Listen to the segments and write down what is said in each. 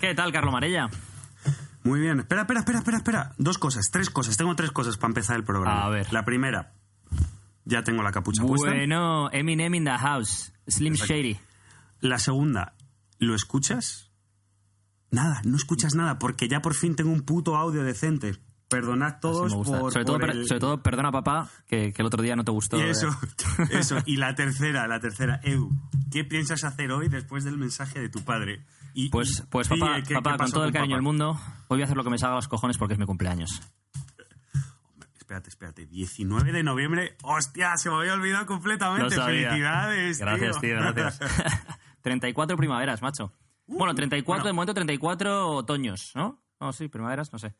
¿Qué tal, Carlos Marella? Muy bien. Espera, espera, espera, espera, espera. Dos cosas, tres cosas. Tengo tres cosas para empezar el programa. A ver. La primera, ya tengo la capucha puesta. Bueno, Eminem in the house. Slim Shady. La segunda, ¿lo escuchas? Nada, no escuchas nada, porque ya por fin tengo un puto audio decente. Perdonad todos por, sobre, todo, sobre, todo, perdona papá, que, el otro día no te gustó. Eh. eso, eso. Y la tercera, la tercera. Eu, ¿qué piensas hacer hoy después del mensaje de tu padre? pues, pues papá, con todo el cariño del mundo, voy a hacer lo que me salga a los cojones porque es mi cumpleaños. espérate, espérate. 19 de noviembre. ¡Hostia! Se me había olvidado completamente. ¡Felicidades! Gracias, tío, gracias. 34 primaveras, macho. Uh, bueno, 34, de momento 34 otoños, ¿no? No, sí, primaveras, no sé.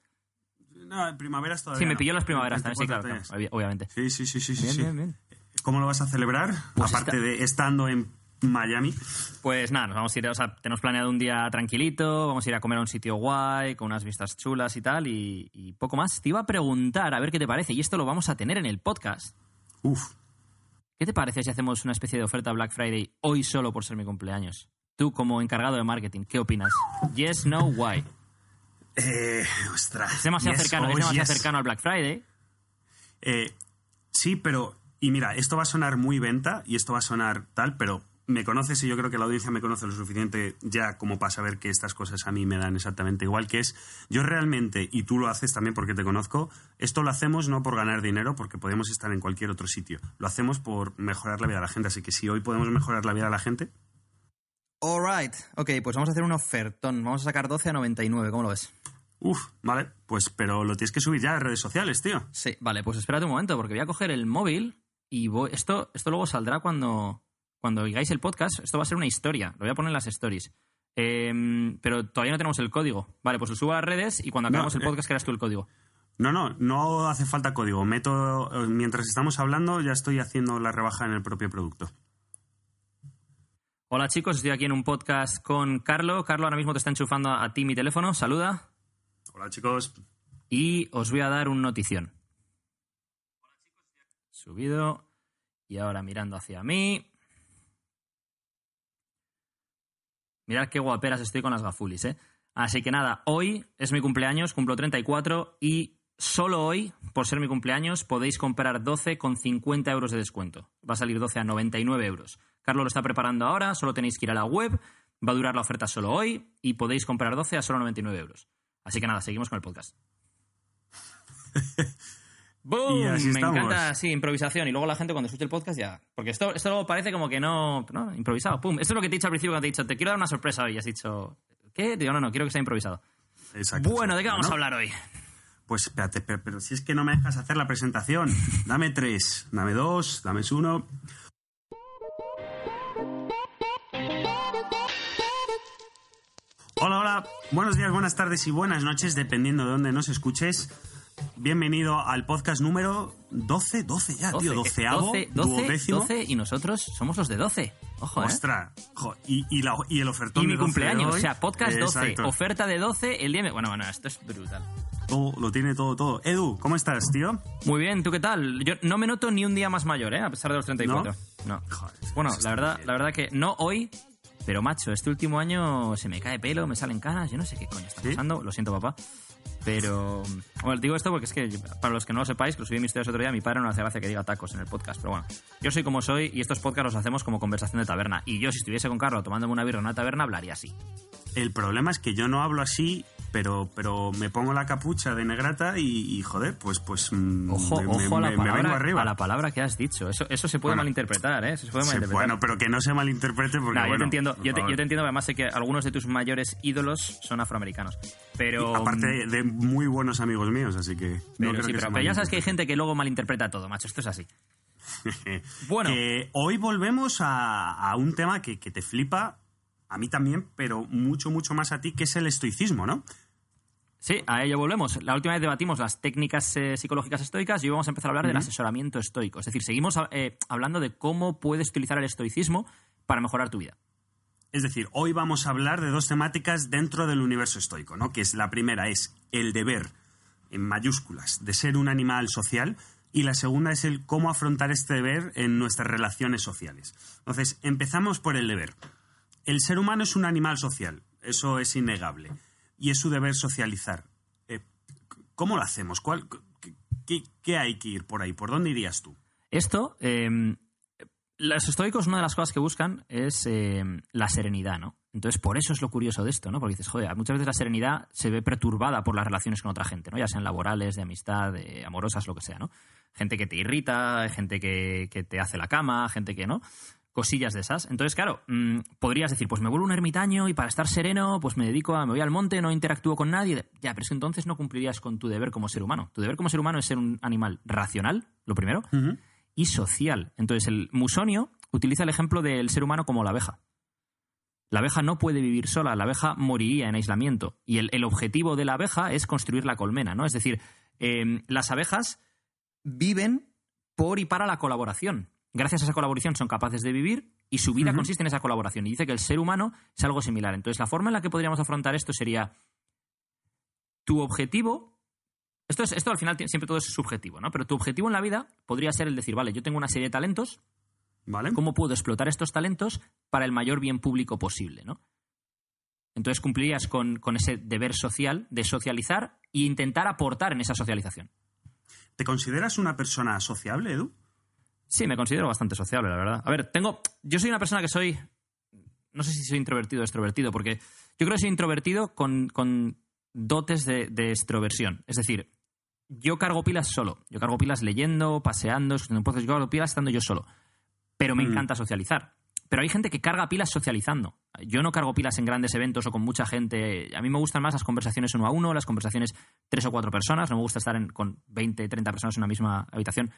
No, primaveras todavía. Sí, me pilló las primaveras también, sí, claro. obviamente. Sí, sí, sí, sí. Bien, sí. bien, bien. ¿Cómo lo vas a celebrar? Pues Aparte de estando en Miami. Pues nada, nos vamos a ir, o sea, tenemos planeado un día tranquilito, vamos a ir a comer a un sitio guay, con unas vistas chulas y tal, y, poco más. Te iba a preguntar, a ver qué te parece, y esto lo vamos a tener en el podcast. Uf. ¿Qué te parece si hacemos una especie de oferta Black Friday hoy solo por ser mi cumpleaños? Tú, como encargado de marketing, ¿qué opinas? Yes, no, why. Eh, ostras. Es demasiado, cercano, es demasiado al Black Friday. Eh, sí, pero. Y mira, esto va a sonar muy venta y esto va a sonar tal, pero me conoces y yo creo que la audiencia me conoce lo suficiente ya como para saber que estas cosas a mí me dan exactamente igual, que es yo realmente, y tú lo haces también porque te conozco, esto lo hacemos no por ganar dinero, porque podemos estar en cualquier otro sitio, lo hacemos por mejorar la vida de la gente, así que si hoy podemos mejorar la vida de la gente... Alright, ok, pues vamos a hacer un ofertón, vamos a sacar 12 a 99, ¿cómo lo ves? Uf, vale, pues pero lo tienes que subir ya a redes sociales, tío. Sí, vale, pues espérate un momento, porque voy a coger el móvil y voy... Esto, esto luego saldrá cuando cuando oigáis el podcast, esto va a ser una historia, lo voy a poner en las stories. Em, pero todavía no tenemos el código. Vale, pues lo subo a las redes y cuando acabamos el eh, podcast creas tú el código. No, no, no hace falta código. Meto, eh, mientras estamos hablando, ya estoy haciendo la rebaja en el propio producto. Hola chicos, estoy aquí en un podcast con Carlo. Carlo ahora mismo te está enchufando a ti mi teléfono. Saluda. Hola chicos. Y os voy a dar un notición. Subido. Y ahora mirando hacia mí. Mirad qué guaperas estoy con las gafulis, ¿eh? Así que nada, hoy es mi cumpleaños, cumplo 34 y solo hoy, por ser mi cumpleaños, podéis comprar 12 con 50 euros de descuento. Va a salir 12 a 99 euros. Carlos lo está preparando ahora, solo tenéis que ir a la web, va a durar la oferta solo hoy y podéis comprar 12 a solo 99 euros. Así que nada, seguimos con el podcast. ¡Boom! Me encanta, sí, improvisación. Y luego la gente cuando escucha el podcast ya. Porque esto, esto luego parece como que no, no. Improvisado, ¡pum! Esto es lo que te he dicho al principio te he dicho, te quiero dar una sorpresa hoy. Y has dicho, ¿qué? Digo, no, no, quiero que sea improvisado. Bueno, ¿de qué vamos a hablar hoy? Pues espérate, pero, pero, si es que no me dejas hacer la presentación. Dame tres, dame dos, dame uno. Hola, hola. Buenos días, buenas tardes y buenas noches, dependiendo de dónde nos escuches. Bienvenido al podcast número 12, 12 ya, 12, tío, 12, 12, 12 y nosotros somos los de 12. Ojo, eh. Ostras, y, y, el ofertón y de mi cumpleaños, o sea, podcast 12, oferta de 12, el día... Bueno, bueno, esto es brutal. Oh, lo tiene todo, todo. Edu, ¿cómo estás, tío? Muy bien, ¿tú qué tal? Yo no me noto ni un día más mayor, ¿eh? A pesar de los 34. No. Joder, bueno, la verdad, la verdad que no hoy, pero macho, este último año se me cae pelo, me salen canas, yo no sé qué coño está pasando, lo siento papá, pero, bueno, digo esto porque es que, para los que no lo sepáis, que lo subí en mis historias otro día, mi padre no hace gracia que diga tacos en el podcast, pero bueno, yo soy como soy y estos podcasts los hacemos como conversación de taberna. Y yo, si estuviese con Carlos tomándome una birra en una taberna, hablaría así. El problema es que yo no hablo así pero, pero me pongo la capucha de negrata y, joder, pues, pues mm, ojo, me, a la vengo arriba. A la palabra que has dicho, eso, se puede malinterpretar, ¿eh? bueno, pero que no se malinterprete porque... yo, te entiendo, yo te, entiendo, además sé que algunos de tus mayores ídolos son afroamericanos, pero... aparte mm, de muy buenos amigos míos, así que... Pero, ya sabes que hay gente que luego malinterpreta todo, macho, esto es así. bueno. hoy volvemos a, un tema que te flipa a mí también, pero mucho, mucho más a ti, que es el estoicismo, ¿no? Sí, a ello volvemos. La última vez debatimos las técnicas eh, psicológicas estoicas y hoy vamos a empezar a hablar del asesoramiento estoico. Es decir, seguimos eh, hablando de cómo puedes utilizar el estoicismo para mejorar tu vida. Es decir, hoy vamos a hablar de dos temáticas dentro del universo estoico, ¿no? Que es la primera es el deber, en mayúsculas, de ser un animal social y la segunda es el cómo afrontar este deber en nuestras relaciones sociales. Entonces, empezamos por el deber. El ser humano es un animal social, eso es innegable, y es su deber socializar. Eh, ¿Cómo lo hacemos? ¿Cuál, qué, hay que ir por ahí? ¿Por dónde irías tú? Esto, em, los estoicos, una de las cosas que buscan es em, la serenidad, ¿no? Entonces, por eso es lo curioso de esto, ¿no? Porque dices, joder, muchas veces la serenidad se ve perturbada por las relaciones con otra gente, ¿no? Ya sean laborales, de amistad, de amorosas, lo que sea, ¿no? Gente que te irrita, gente que te hace la cama, gente que no cosillas de esas. Entonces, claro, mm, podrías decir, pues me vuelvo un ermitaño y para estar sereno, pues me dedico a, me voy al monte, no interactúo con nadie. Ya, pero es que entonces no cumplirías con tu deber como ser humano. Tu deber como ser humano es ser un animal racional, lo primero, y social. Entonces, el musonio utiliza el ejemplo del ser humano como la abeja. La abeja no puede vivir sola, la abeja moriría en aislamiento. Y el, objetivo de la abeja es construir la colmena, ¿no? Es decir, em, las abejas viven por y para la colaboración gracias a esa colaboración son capaces de vivir y su vida consiste en esa colaboración. Y dice que el ser humano es algo similar. Entonces, la forma en la que podríamos afrontar esto sería tu objetivo. Esto, esto al final siempre todo es subjetivo, ¿no? Pero tu objetivo en la vida podría ser el decir, vale, yo tengo una serie de talentos, ¿vale? ¿Cómo puedo explotar estos talentos para el mayor bien público posible, ¿no? Entonces cumplirías con, con ese deber social de socializar e intentar aportar en esa socialización. ¿Te consideras una persona sociable, Edu? Sí, me considero bastante sociable, la verdad. A ver, tengo. Yo soy una persona que soy. No sé si soy introvertido o extrovertido, porque yo creo que soy introvertido con, con dotes de, extroversión. Es decir, yo cargo pilas solo. Yo cargo pilas leyendo, paseando, escuchando puestos. Yo cargo pilas estando yo solo. Pero me mm. encanta socializar. Pero hay gente que carga pilas socializando. Yo no cargo pilas en grandes eventos o con mucha gente. A mí me gustan más las conversaciones uno a uno, las conversaciones tres o cuatro personas. No me gusta estar en, con 20, 30 personas en una misma habitación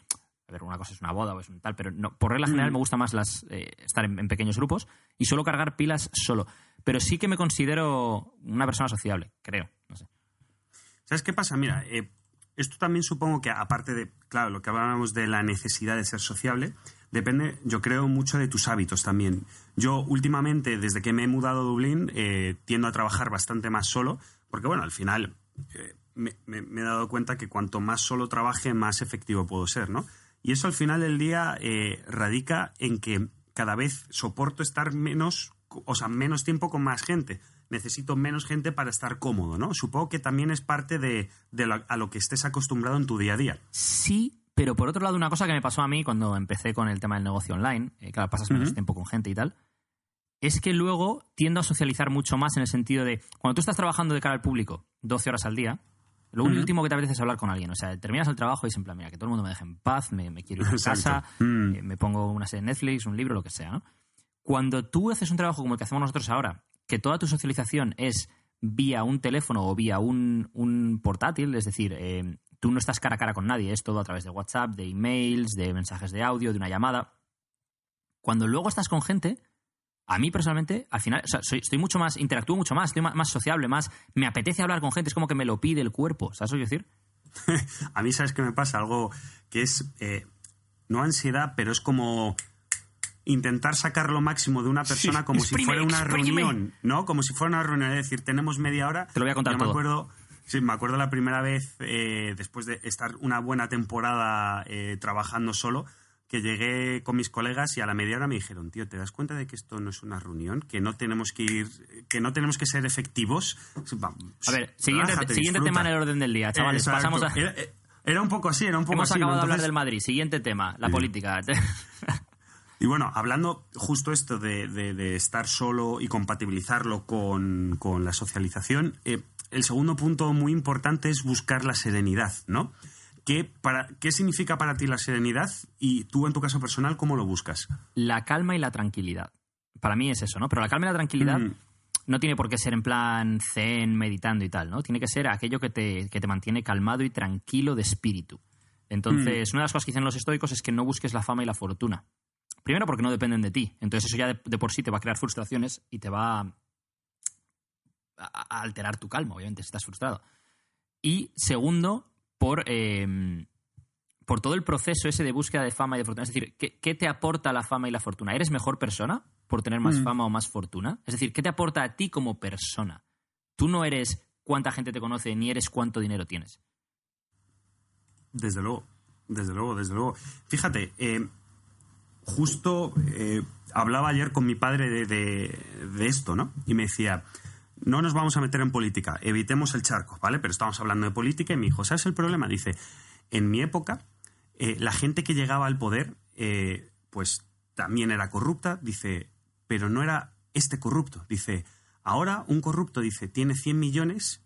ver, una cosa es una boda o es un tal, pero por regla general mm. me gusta más las, eh, estar en, pequeños grupos y solo cargar pilas solo. Pero sí que me considero una persona sociable, creo. No sé. ¿Sabes qué pasa? Mira, eh, esto también supongo que, aparte de, claro, lo que hablábamos de la necesidad de ser sociable, depende, yo creo, mucho de tus hábitos también. Yo últimamente, desde que me he mudado a Dublín, eh, tiendo a trabajar bastante más solo, porque bueno, al final me, he dado cuenta que cuanto más solo trabaje, más efectivo puedo ser, ¿no? Y eso al final del día eh, radica en que cada vez soporto estar menos, o sea, menos tiempo con más gente. Necesito menos gente para estar cómodo, ¿no? Supongo que también es parte de, lo, a lo que estés acostumbrado en tu día a día. Sí, pero por otro lado, una cosa que me pasó a mí cuando empecé con el tema del negocio online, eh, que claro, pasas menos tiempo con gente y tal, es que luego tiendo a socializar mucho más en el sentido de, cuando tú estás trabajando de cara al público 12 horas al día, lo último que te apetece es hablar con alguien. O sea, terminas el trabajo y simplemente mira, que todo el mundo me deje en paz, me, quiero ir a casa, mm. eh, me pongo una serie de Netflix, un libro, lo que sea. Cuando tú haces un trabajo como el que hacemos nosotros ahora, que toda tu socialización es vía un teléfono o vía un, un portátil, es decir, eh, tú no estás cara a cara con nadie, es todo a través de WhatsApp, de emails, de mensajes de audio, de una llamada. Cuando luego estás con gente, a mí personalmente, al final, estoy mucho más, interactúo mucho más, estoy más, sociable, más, me apetece hablar con gente, es como que me lo pide el cuerpo, ¿sabes lo que decir? a mí, ¿sabes qué me pasa? Algo que es, eh, no ansiedad, pero es como intentar sacar lo máximo de una persona como si fuera una reunión, ¿no? Como si fuera una reunión, es decir, tenemos media hora. Te lo voy a contar todo. Me acuerdo, sí, me acuerdo la primera vez, eh, después de estar una buena temporada eh, trabajando solo, que llegué con mis colegas y a la media hora me dijeron, tío, ¿te das cuenta de que esto no es una reunión? Que no tenemos que ir, que no tenemos que ser efectivos. Pues, a ver, siguiente, tema en el orden del día, chavales. pasamos a... Eh, era, un poco así, era un poco Hemos Acabado de hablar del Madrid. Siguiente tema, la política. Y bueno, hablando justo esto de, estar solo y compatibilizarlo con, la socialización, eh, el segundo punto muy importante es buscar la serenidad, ¿no? ¿Qué, para, ¿Qué significa para ti la serenidad y tú en tu caso personal cómo lo buscas? La calma y la tranquilidad. Para mí es eso, ¿no? Pero la calma y la tranquilidad mm. no tiene por qué ser en plan zen, meditando y tal, ¿no? Tiene que ser aquello que te, mantiene calmado y tranquilo de espíritu. Entonces, mm. una de las cosas que dicen los estoicos es que no busques la fama y la fortuna. Primero porque no dependen de ti. Entonces eso ya de, por sí te va a crear frustraciones y te va a, a alterar tu calma, obviamente, si estás frustrado. Y segundo, por, em, por todo el proceso ese de búsqueda de fama y de fortuna. Es decir, ¿qué, te aporta la fama y la fortuna? ¿Eres mejor persona por tener más mm. fama o más fortuna? Es decir, ¿qué te aporta a ti como persona? Tú no eres cuánta gente te conoce ni eres cuánto dinero tienes. Desde luego, desde luego, desde luego. Fíjate, em, justo eh, hablaba ayer con mi padre de, de esto, ¿no? Y me decía, no nos vamos a meter en política, evitemos el charco, ¿vale? Pero estamos hablando de política y mi hijo, ¿sabes el problema? Dice, en mi época, eh, la gente que llegaba al poder, eh, pues también era corrupta, dice, pero no era este corrupto, dice, ahora un corrupto, dice, tiene 100 millones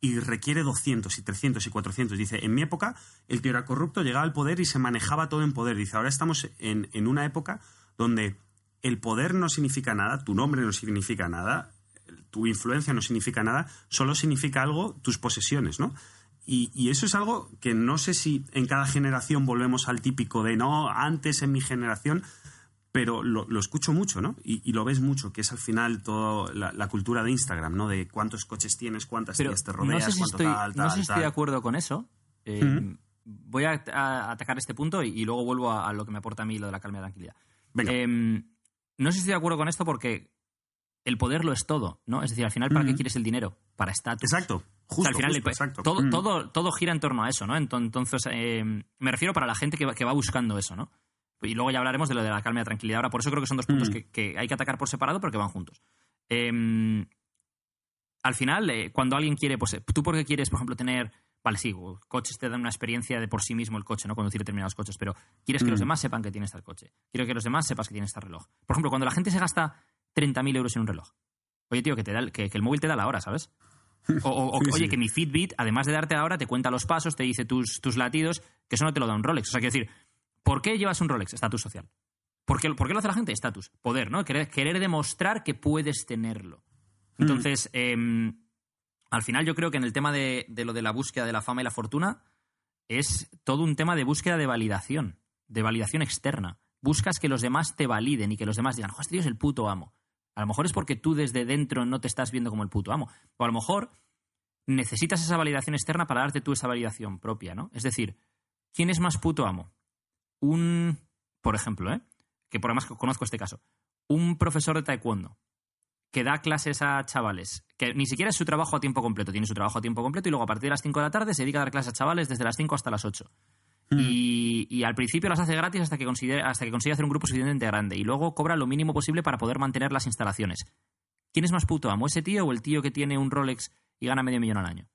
y requiere 200 y 300 y 400. Dice, en mi época el que era corrupto, llegaba al poder y se manejaba todo en poder. Dice, ahora estamos en, en una época donde el poder no significa nada, tu nombre no significa nada, tu influencia no significa nada, solo significa algo tus posesiones, ¿no? Y, eso es algo que no sé si en cada generación volvemos al típico de no, antes en mi generación, pero lo, escucho mucho, ¿no? Y, lo ves mucho, que es al final toda la, cultura de Instagram, ¿no? De cuántos coches tienes, cuántas tías te rodeas, no sé si estoy, tal, No estoy de acuerdo con eso. Eh, voy a, atacar este punto y, luego vuelvo a, lo que me aporta a mí lo de la calma y la tranquilidad. Em, no sé si estoy de acuerdo con esto porque el poder lo es todo, ¿no? Es decir, al final, ¿para qué mm. quieres el dinero? Para estatus. Exacto. al final, eh, Todo, mm. todo, todo, gira en torno a eso, ¿no? Entonces, em, me refiero para la gente que va, buscando eso, ¿no? Y luego ya hablaremos de lo de la calma y la tranquilidad. Ahora, por eso creo que son dos mm. puntos que, hay que atacar por separado, pero que van juntos. Em, al final, eh, cuando alguien quiere, pues eh, tú qué quieres, por ejemplo, tener. Vale, sí, coches te dan una experiencia de por sí mismo el coche, ¿no? Conducir determinados coches, pero quieres que los demás sepan que tienes este tal coche. Quiero que los demás sepas que tienes este tal reloj. Por ejemplo, cuando la gente se gasta 30.000 euros en un reloj. Oye, tío, que, te da, que, el móvil te da la hora, ¿sabes? O, oye, que mi Fitbit, además de darte la hora, te cuenta los pasos, te dice tus, tus latidos, que eso no te lo da un Rolex. O sea, quiero decir, ¿por qué llevas un Rolex? Estatus social. ¿Por qué, ¿Por qué, lo hace la gente? Estatus, poder, ¿no? Querer, querer, demostrar que puedes tenerlo. Mm. Entonces, em, al final yo creo que en el tema de, lo de la búsqueda de la fama y la fortuna es todo un tema de búsqueda de validación, de validación externa. Buscas que los demás te validen y que los demás digan, joder, este tío es el puto amo. A lo mejor es porque tú desde dentro no te estás viendo como el puto amo. O a lo mejor necesitas esa validación externa para darte tú esa validación propia, ¿no? Es decir, ¿quién es más puto amo? Un, por ejemplo, ¿eh? que por además conozco este caso, un profesor de taekwondo que da clases a chavales, que ni siquiera es su trabajo a tiempo completo, tiene su trabajo a tiempo completo y luego a partir de las 5 de la tarde se dedica a dar clases a chavales desde las 5 hasta las 8. Y, al principio las hace gratis hasta que, consigue, hasta que consigue hacer un grupo suficientemente grande y luego cobra lo mínimo posible para poder mantener las instalaciones. ¿Quién es más puto amo, ese tío o el tío que tiene un Rolex y gana medio millón al año?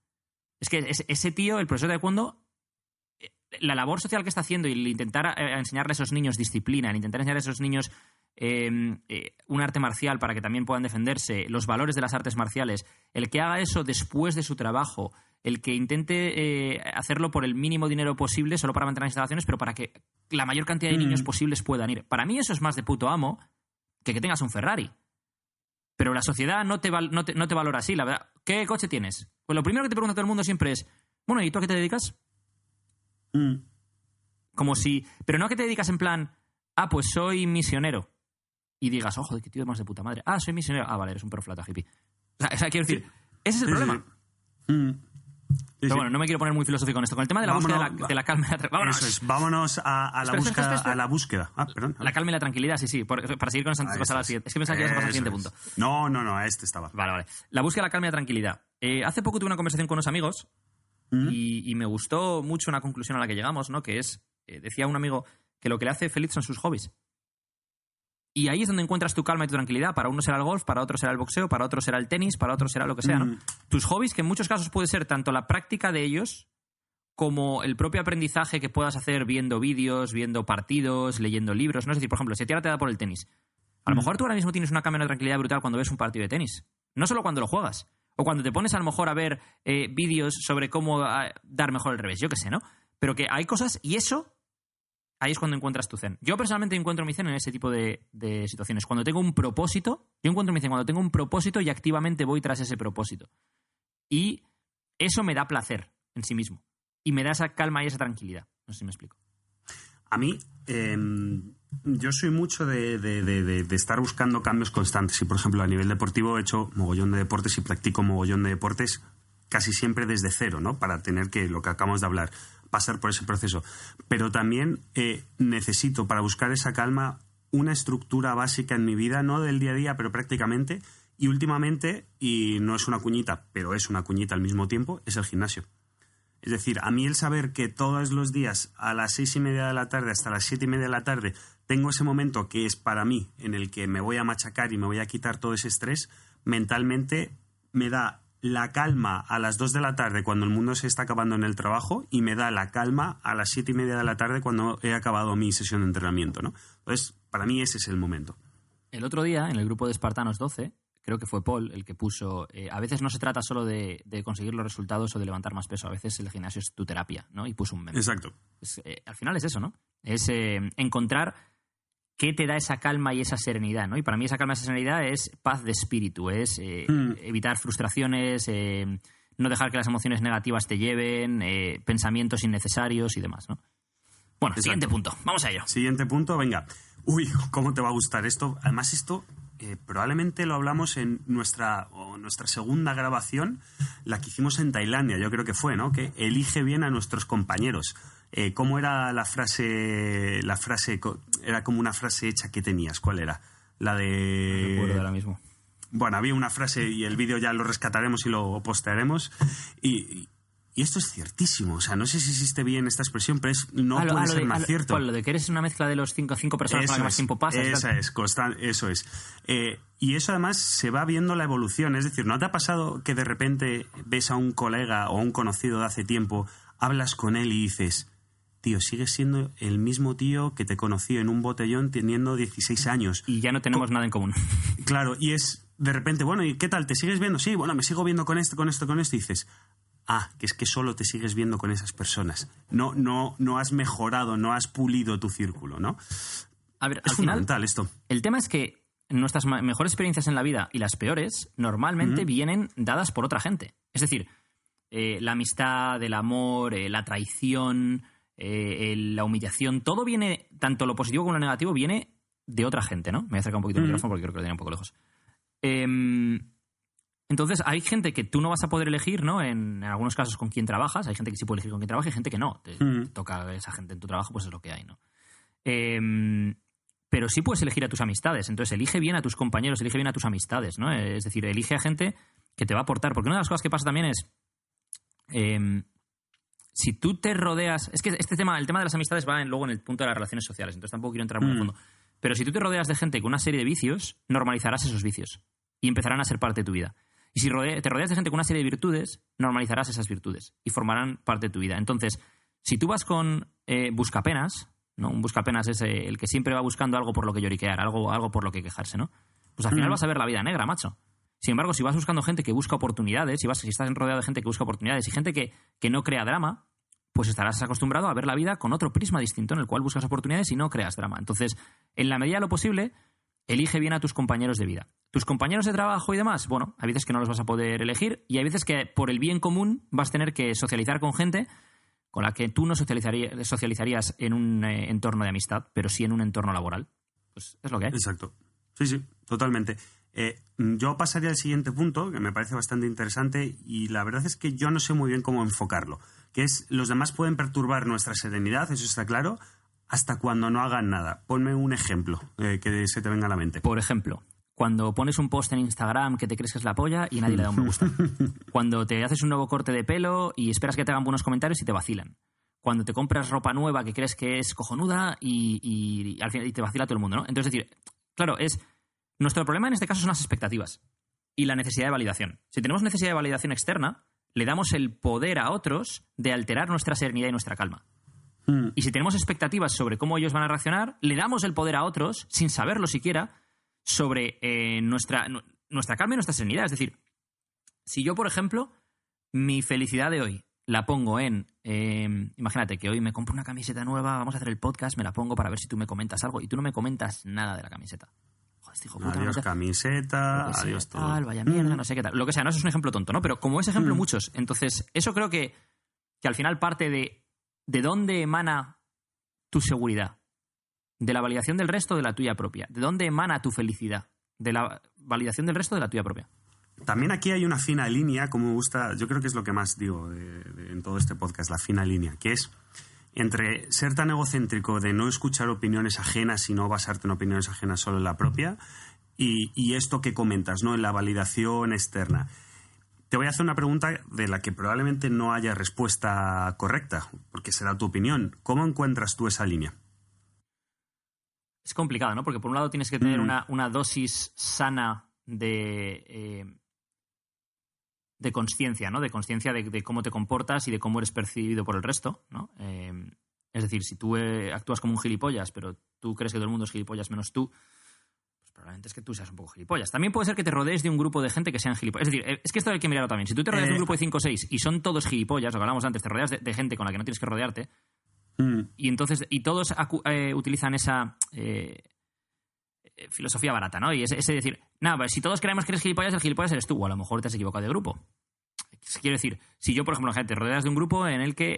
Es que ese tío, el profesor de taekwondo, eh, la labor social que está haciendo y el intentar eh, enseñarle a esos niños disciplina, el intentar enseñar a esos niños Em, eh, un arte marcial para que también puedan defenderse, los valores de las artes marciales, el que haga eso después de su trabajo, el que intente eh, hacerlo por el mínimo dinero posible, solo para mantener las instalaciones, pero para que la mayor cantidad de niños mm. posibles puedan ir. Para mí eso es más de puto amo que que tengas un Ferrari. Pero la sociedad no te, no te, valora así, la verdad. ¿Qué coche tienes? Pues lo primero que te pregunta todo el mundo siempre es, bueno, ¿y tú a qué te dedicas? Mm. Como si... Pero no a qué te dedicas en plan, ah, pues soy misionero y digas, ojo, oh, qué tío más de puta madre. Ah, soy misionero. Ah, vale, eres un flato, hippie. O sea, quiero decir, ese es el problema. Mm. Pero bueno, no me quiero poner muy filosófico con esto. Con el tema de la búsqueda de la, calma y la tranquilidad. Vámonos. Es, vámonos a, la búsqueda, a la búsqueda. Ah, perdón. La calma y la tranquilidad, sí, sí. para seguir con Santos antes al siguiente. Es que pensaba que ibas a al siguiente punto. No, no, no, a este estaba. Vale, vale. La búsqueda de la calma y la tranquilidad. Eh, hace poco tuve una conversación con unos amigos mm. y, me gustó mucho una conclusión a la que llegamos, ¿no? Que es, eh, decía un amigo, que lo que le hace feliz son sus hobbies. Y ahí es donde encuentras tu calma y tu tranquilidad. Para uno será el golf, para otro será el boxeo, para otro será el tenis, para otro será lo que sea, mm. Tus hobbies, que en muchos casos puede ser tanto la práctica de ellos como el propio aprendizaje que puedas hacer viendo vídeos, viendo partidos, leyendo libros, ¿no? Es decir, por ejemplo, si a ti ahora te da por el tenis, a lo mm. mejor tú ahora mismo tienes una cámara de tranquilidad brutal cuando ves un partido de tenis. No solo cuando lo juegas. O cuando te pones a lo mejor a ver eh, vídeos sobre cómo ah, dar mejor el revés, yo qué sé, ¿no? Pero que hay cosas, y eso ahí es cuando encuentras tu zen. Yo personalmente encuentro mi zen en ese tipo de, situaciones. Cuando tengo un propósito, yo encuentro mi zen cuando tengo un propósito y activamente voy tras ese propósito. Y eso me da placer en sí mismo. Y me da esa calma y esa tranquilidad. No sé si me explico. A mí, em, yo soy mucho de, de, estar buscando cambios constantes. Y, por ejemplo, a nivel deportivo he hecho mogollón de deportes y practico mogollón de deportes casi siempre desde cero, ¿no? Para tener que lo que acabamos de hablar pasar por ese proceso. Pero también eh, necesito para buscar esa calma una estructura básica en mi vida, no del día a día, pero prácticamente. Y últimamente, y no es una cuñita, pero es una cuñita al mismo tiempo, es el gimnasio. Es decir, a mí el saber que todos los días a las seis y media de la tarde hasta las siete y media de la tarde tengo ese momento que es para mí en el que me voy a machacar y me voy a quitar todo ese estrés, mentalmente me da la calma a las 2 de la tarde cuando el mundo se está acabando en el trabajo y me da la calma a las 7 y media de la tarde cuando he acabado mi sesión de entrenamiento, ¿no? Entonces, para mí ese es el momento. El otro día, en el grupo de Espartanos 12, creo que fue Paul el que puso, eh, a veces no se trata solo de, conseguir los resultados o de levantar más peso, a veces el gimnasio es tu terapia, ¿no? Y puso un meme. Exacto. Eh, al final es eso, ¿no? Es eh, encontrar ¿qué te da esa calma y esa serenidad? ¿no? Y para mí esa calma y esa serenidad es paz de espíritu, es eh, hmm. evitar frustraciones, eh, no dejar que las emociones negativas te lleven, eh, pensamientos innecesarios y demás. ¿no? Bueno, siguiente punto, vamos a ello. Siguiente punto, venga. Uy, ¿cómo te va a gustar esto? Además, esto probablemente lo hablamos en nuestra, nuestra segunda grabación, la que hicimos en Tailandia, yo creo que fue, ¿no? Que elige bien a nuestros compañeros. Eh, ¿Cómo era la frase? La frase era como una frase hecha que tenías. ¿Cuál era? La de. ahora mismo. Bueno, había una frase y el vídeo ya lo rescataremos y lo postearemos. Y, esto es ciertísimo. O sea, no sé si existe bien esta expresión, pero es, no puede ser más cierto. Lo de que eres una mezcla de los cinco, cinco personas eso que más tiempo pasa. Esa es, eso es. Eh, y eso además se va viendo la evolución. Es decir, ¿no te ha pasado que de repente ves a un colega o a un conocido de hace tiempo, hablas con él y dices, tío, sigues siendo el mismo tío que te conocí en un botellón teniendo 16 años. Y ya no tenemos nada en común. Claro, y es de repente, bueno, ¿y qué tal? ¿Te sigues viendo? Sí, bueno, me sigo viendo con esto, con esto, con esto. Y dices, ah, que es que solo te sigues viendo con esas personas. No, no, no has mejorado, no has pulido tu círculo, ¿no? A ver, es fundamental esto. El tema es que nuestras mejores experiencias en la vida y las peores normalmente vienen dadas por otra gente. Es decir, eh, la amistad, el amor, eh, la traición, eh, la humillación, todo viene, tanto lo positivo como lo negativo, viene de otra gente, ¿no? Me voy a acercar un poquito el mm. micrófono porque creo que lo tenía un poco lejos. Em, entonces, hay gente que tú no vas a poder elegir, ¿no? En, algunos casos con quién trabajas, hay gente que sí puede elegir con quién trabaja y gente que no. Te, mm. toca esa gente en tu trabajo, pues es lo que hay, ¿no? Em, pero sí puedes elegir a tus amistades. Entonces, elige bien a tus compañeros, elige bien a tus amistades, ¿no? Es decir, elige a gente que te va a aportar. Porque una de las cosas que pasa también es. Em, si tú te rodeas. Es que este tema, el tema de las amistades va luego en el punto de las relaciones sociales, entonces tampoco quiero entrar muy el mm. fondo. Pero si tú te rodeas de gente con una serie de vicios, normalizarás esos vicios y empezarán a ser parte de tu vida. Y si te rodeas de gente con una serie de virtudes, normalizarás esas virtudes y formarán parte de tu vida. Entonces, si tú vas con eh, buscapenas, ¿no? un buscapenas es eh, el que siempre va buscando algo por lo que lloriquear, algo, algo por lo que quejarse, ¿no? Pues al final mm. vas a ver la vida negra, macho. Sin embargo, si vas buscando gente que busca oportunidades, si, vas, si estás rodeado de gente que busca oportunidades y gente que, que no crea drama, pues estarás acostumbrado a ver la vida con otro prisma distinto en el cual buscas oportunidades y no creas drama. Entonces, en la medida de lo posible, elige bien a tus compañeros de vida. Tus compañeros de trabajo y demás, bueno, hay veces que no los vas a poder elegir y hay veces que por el bien común vas a tener que socializar con gente con la que tú no socializarías en un eh, entorno de amistad, pero sí en un entorno laboral. Pues es lo que hay. Exacto. Sí, sí, totalmente. Eh, yo pasaría al siguiente punto, que me parece bastante interesante, y la verdad es que yo no sé muy bien cómo enfocarlo, que es los demás pueden perturbar nuestra serenidad, eso está claro, hasta cuando no hagan nada. Ponme un ejemplo eh, que se te venga a la mente. Por ejemplo, cuando pones un post en Instagram que te crees que es la polla y nadie le da un me gusta. Cuando te haces un nuevo corte de pelo y esperas que te hagan buenos comentarios y te vacilan. Cuando te compras ropa nueva que crees que es cojonuda y, al final te vacila todo el mundo, ¿no? Entonces, decir, claro, es nuestro problema en este caso son las expectativas y la necesidad de validación. Si tenemos necesidad de validación externa, le damos el poder a otros de alterar nuestra serenidad y nuestra calma. Hmm. Y si tenemos expectativas sobre cómo ellos van a reaccionar, le damos el poder a otros, sin saberlo siquiera, sobre eh, nuestra, nuestra calma y nuestra serenidad. Es decir, si yo, por ejemplo, mi felicidad de hoy la pongo en, em, imagínate que hoy me compro una camiseta nueva, vamos a hacer el podcast, me la pongo para ver si tú me comentas algo y tú no me comentas nada de la camiseta. Joder, este puta, adiós camiseta, adiós todo. vaya mierda, no sé qué tal. Lo que sea, no eso es un ejemplo tonto, ¿no? Pero como es ejemplo, hmm. muchos. Entonces, eso creo que, que al final parte de de dónde emana tu seguridad. De la validación del resto de la tuya propia. ¿De dónde emana tu felicidad? De la validación del resto de la tuya propia. También aquí hay una fina línea, como me gusta, yo creo que es lo que más digo en todo este podcast, la fina línea, que es entre ser tan egocéntrico de no escuchar opiniones ajenas y no basarte en opiniones ajenas solo en la propia y, esto que comentas, ¿no? En la validación externa. Te voy a hacer una pregunta de la que probablemente no haya respuesta correcta, porque será tu opinión. ¿Cómo encuentras tú esa línea? Es complicado, ¿no? Porque por un lado tienes que tener mm. una, dosis sana de eh, de conciencia, ¿no? De conciencia de, cómo te comportas y de cómo eres percibido por el resto, ¿no? Em, es decir, si tú eh, actúas como un gilipollas, pero tú crees que todo el mundo es gilipollas menos tú, pues probablemente es que tú seas un poco gilipollas. También puede ser que te rodees de un grupo de gente que sean gilipollas. Es decir, eh, es que esto hay que mirarlo también. Si tú te rodeas de un eh. grupo de 5 o 6 y son todos gilipollas, lo que hablamos antes, te rodeas de, gente con la que no tienes que rodearte, mm. y entonces, y todos utilizan esa eh, filosofía barata, ¿no? Y ese, ese decir, nada, pues, si todos creemos que eres gilipollas, el gilipollas eres tú, o a lo mejor te has equivocado de grupo. Quiero decir, si yo, por ejemplo, gente, rodeas de un grupo en el que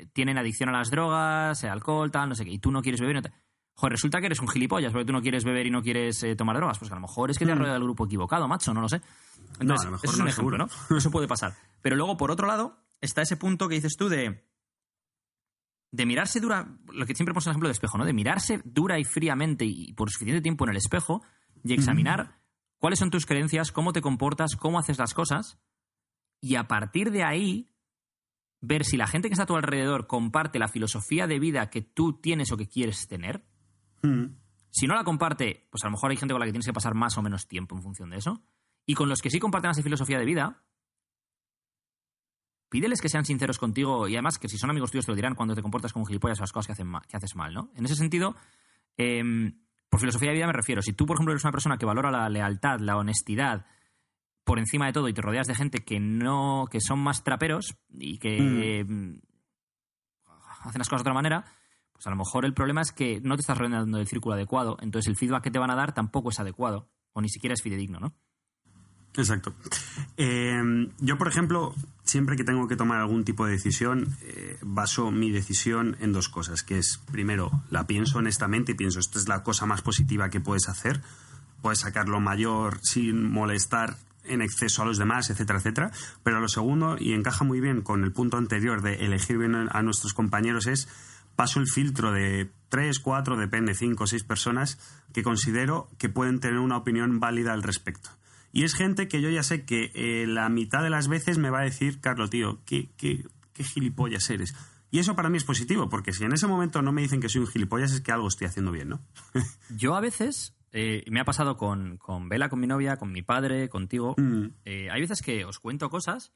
eh, tienen adicción a las drogas, alcohol, tal, no sé qué, y tú no quieres beber, no te... Joder, resulta que eres un gilipollas porque tú no quieres beber y no quieres eh, tomar drogas. Pues a lo mejor es que te has mm. rodeado del grupo equivocado, macho, no lo sé. Entonces, eso es un ejemplo, ¿no? Eso puede pasar. Pero luego, por otro lado, está ese punto que dices tú de de mirarse dura, lo que siempre es el ejemplo de espejo, ¿no? De mirarse dura y fríamente y por suficiente tiempo en el espejo y examinar cuáles son tus creencias, cómo te comportas, cómo haces las cosas y a partir de ahí ver si la gente que está a tu alrededor comparte la filosofía de vida que tú tienes o que quieres tener. Hmm. Si no la comparte, pues a lo mejor hay gente con la que tienes que pasar más o menos tiempo en función de eso. Y con los que sí comparten esa filosofía de vida, pídeles que sean sinceros contigo y además que si son amigos tuyos te lo dirán cuando te comportas como gilipollas o las cosas que, que haces mal, ¿no? En ese sentido, em, por filosofía de vida me refiero. Si tú, por ejemplo, eres una persona que valora la lealtad, la honestidad por encima de todo y te rodeas de gente que no, que son más traperos y que mm. em, hacen las cosas de otra manera, pues a lo mejor el problema es que no te estás rodeando del círculo adecuado, entonces el feedback que te van a dar tampoco es adecuado o ni siquiera es fidedigno, ¿no? Exacto. Em, yo, por ejemplo, siempre que tengo que tomar algún tipo de decisión, eh, baso mi decisión en dos cosas, que es, primero, la pienso honestamente y pienso, esta es la cosa más positiva que puedes hacer, puedes sacar lo mayor sin molestar en exceso a los demás, etcétera, etcétera. Pero lo segundo, y encaja muy bien con el punto anterior de elegir bien a nuestros compañeros, es paso el filtro de tres, cuatro, depende, cinco, o seis personas que considero que pueden tener una opinión válida al respecto. Y es gente que yo ya sé que eh, la mitad de las veces me va a decir, Carlos, tío, qué, qué, gilipollas eres. Y eso para mí es positivo, porque si en ese momento no me dicen que soy un gilipollas es que algo estoy haciendo bien, ¿no? yo a veces, eh, me ha pasado con, con Vela, con mi novia, con mi padre, contigo, mm. eh, hay veces que os cuento cosas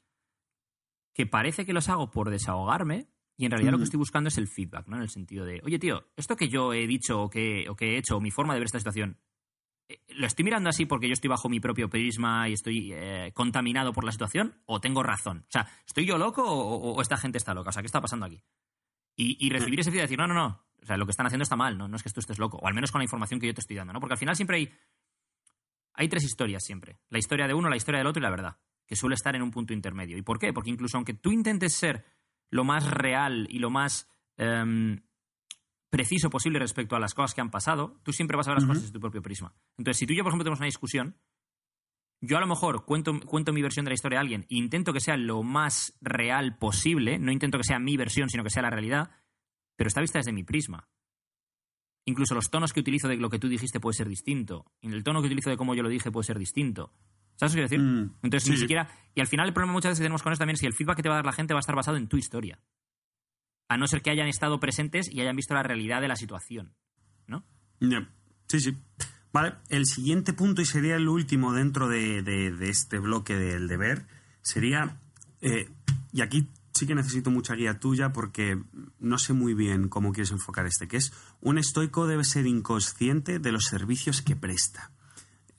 que parece que los hago por desahogarme y en realidad lo que mm. estoy buscando es el feedback, ¿no? En el sentido de, oye tío, esto que yo he dicho o que, o que he hecho o mi forma de ver esta situación eh, ¿Lo estoy mirando así porque yo estoy bajo mi propio prisma y estoy eh, contaminado por la situación? ¿O tengo razón? O sea, ¿estoy yo loco o, esta gente está loca? O sea, ¿qué está pasando aquí? Y, recibir ese feedback y decir, no, no, no, o sea, lo que están haciendo está mal, ¿no? no es que tú estés loco, o al menos con la información que yo te estoy dando, ¿no? Porque al final siempre hay, hay tres historias siempre. La historia de uno, la historia del otro y la verdad, que suele estar en un punto intermedio. ¿Y por qué? Porque incluso aunque tú intentes ser lo más real y lo más... Em, preciso posible respecto a las cosas que han pasado, tú siempre vas a ver las cosas desde tu propio prisma. Entonces, si tú y yo, por ejemplo, tenemos una discusión, yo a lo mejor cuento, cuento mi versión de la historia a alguien e intento que sea lo más real posible, no intento que sea mi versión, sino que sea la realidad, pero está vista desde mi prisma. Incluso los tonos que utilizo de lo que tú dijiste puede ser distinto. El tono que utilizo de cómo yo lo dije puede ser distinto. ¿Sabes lo que quiero decir? Mm, Entonces, ni siquiera. Y al final, el problema muchas veces que tenemos con esto también es que el feedback que te va a dar la gente va a estar basado en tu historia a no ser que hayan estado presentes y hayan visto la realidad de la situación, ¿no? Sí, sí. Vale, el siguiente punto, y sería el último dentro de, este bloque del deber, sería, eh, y aquí sí que necesito mucha guía tuya porque no sé muy bien cómo quieres enfocar este, que es, un estoico debe ser inconsciente de los servicios que presta.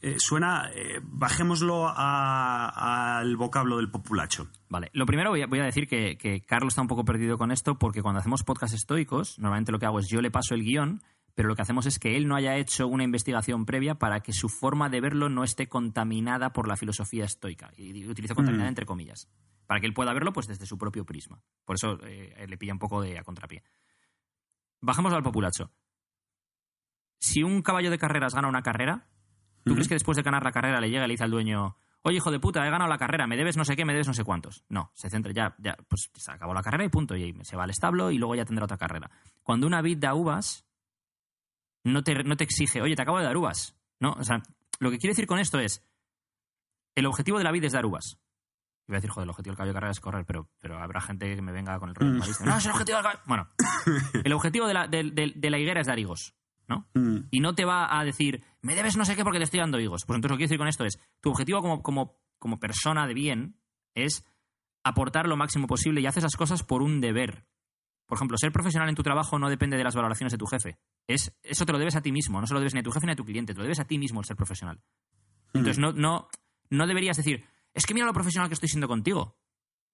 Eh, suena, eh, bajémoslo al vocablo del populacho. Vale, lo primero voy a, decir que, Carlos está un poco perdido con esto porque cuando hacemos podcasts estoicos, normalmente lo que hago es yo le paso el guión, pero lo que hacemos es que él no haya hecho una investigación previa para que su forma de verlo no esté contaminada por la filosofía estoica. Y utilizo contaminada mm. entre comillas. Para que él pueda verlo pues desde su propio prisma. Por eso eh, le pilla un poco de a contrapié. Bajamos al populacho. Si un caballo de carreras gana una carrera, ¿Tú crees que después de ganar la carrera le llega y le dice al dueño, oye, hijo de puta, he ganado la carrera, me debes no sé qué, me debes no sé cuántos? No, se centra ya, ya pues se acabó la carrera y punto, y se va al establo y luego ya tendrá otra carrera. Cuando una vid da uvas, no te, no te exige, oye, te acabo de dar uvas. No, o sea, lo que quiero decir con esto es, el objetivo de la vid es dar uvas. voy a decir, joder, el objetivo del caballo de carrera es correr, pero, pero habrá gente que me venga con el rollo. Mm. no, es el objetivo del caballo. Bueno, el objetivo de la, de la higuera es dar higos. ¿no? Mm. Y no te va a decir, me debes no sé qué porque te estoy dando higos. Pues entonces lo que quiero decir con esto es, tu objetivo como, como, persona de bien es aportar lo máximo posible y haces las cosas por un deber. Por ejemplo, ser profesional en tu trabajo no depende de las valoraciones de tu jefe. Es, eso te lo debes a ti mismo, no se lo debes ni a tu jefe ni a tu cliente, te lo debes a ti mismo el ser profesional. Mm. Entonces no, no, no deberías decir, es que mira lo profesional que estoy siendo contigo.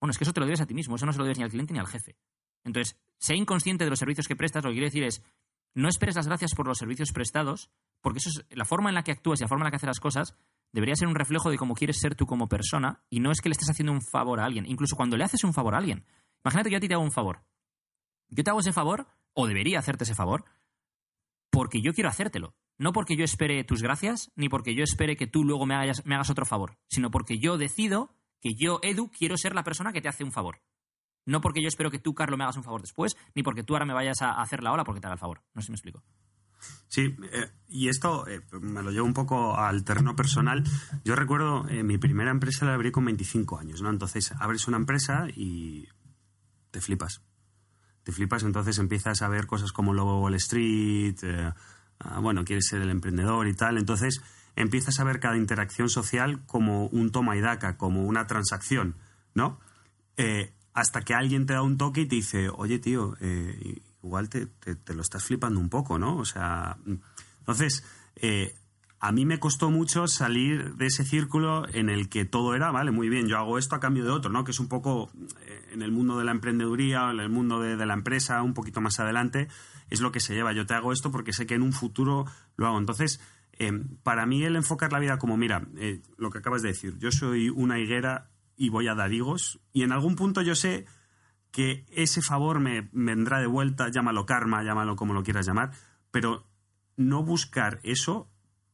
Bueno, es que eso te lo debes a ti mismo, eso no se lo debes ni al cliente ni al jefe. Entonces, sea inconsciente de los servicios que prestas, lo que quiero decir es, no esperes las gracias por los servicios prestados, porque eso es la forma en la que actúas y la forma en la que haces las cosas debería ser un reflejo de cómo quieres ser tú como persona y no es que le estés haciendo un favor a alguien. Incluso cuando le haces un favor a alguien. Imagínate que yo a ti te hago un favor. Yo te hago ese favor, o debería hacerte ese favor, porque yo quiero hacértelo. No porque yo espere tus gracias, ni porque yo espere que tú luego me hagas, me hagas otro favor, sino porque yo decido que yo, Edu, quiero ser la persona que te hace un favor. No porque yo espero que tú, Carlos, me hagas un favor después, ni porque tú ahora me vayas a hacer la ola porque te haga el favor. No sé si me explico. Sí, eh, y esto eh, me lo llevo un poco al terreno personal. Yo recuerdo eh, mi primera empresa la abrí con 25 años, ¿no? Entonces abres una empresa y te flipas. Te flipas, entonces empiezas a ver cosas como Lobo Wall Street, ah, bueno, quieres ser el emprendedor y tal. Entonces empiezas a ver cada interacción social como un toma y daca, como una transacción, ¿no? hasta que alguien te da un toque y te dice, oye tío, eh, igual te, lo estás flipando un poco, ¿no? O sea, entonces, eh, a mí me costó mucho salir de ese círculo en el que todo era, vale, muy bien, yo hago esto a cambio de otro, ¿no? Que es un poco eh, en el mundo de la emprendeduría, en el mundo de, la empresa, un poquito más adelante, es lo que se lleva. Yo te hago esto porque sé que en un futuro lo hago. Entonces, para mí el enfocar la vida como, mira, lo que acabas de decir, yo soy una higuera y voy a dar higos. Y en algún punto yo sé que ese favor me vendrá de vuelta, llámalo karma, llámalo como lo quieras llamar, pero no buscar eso,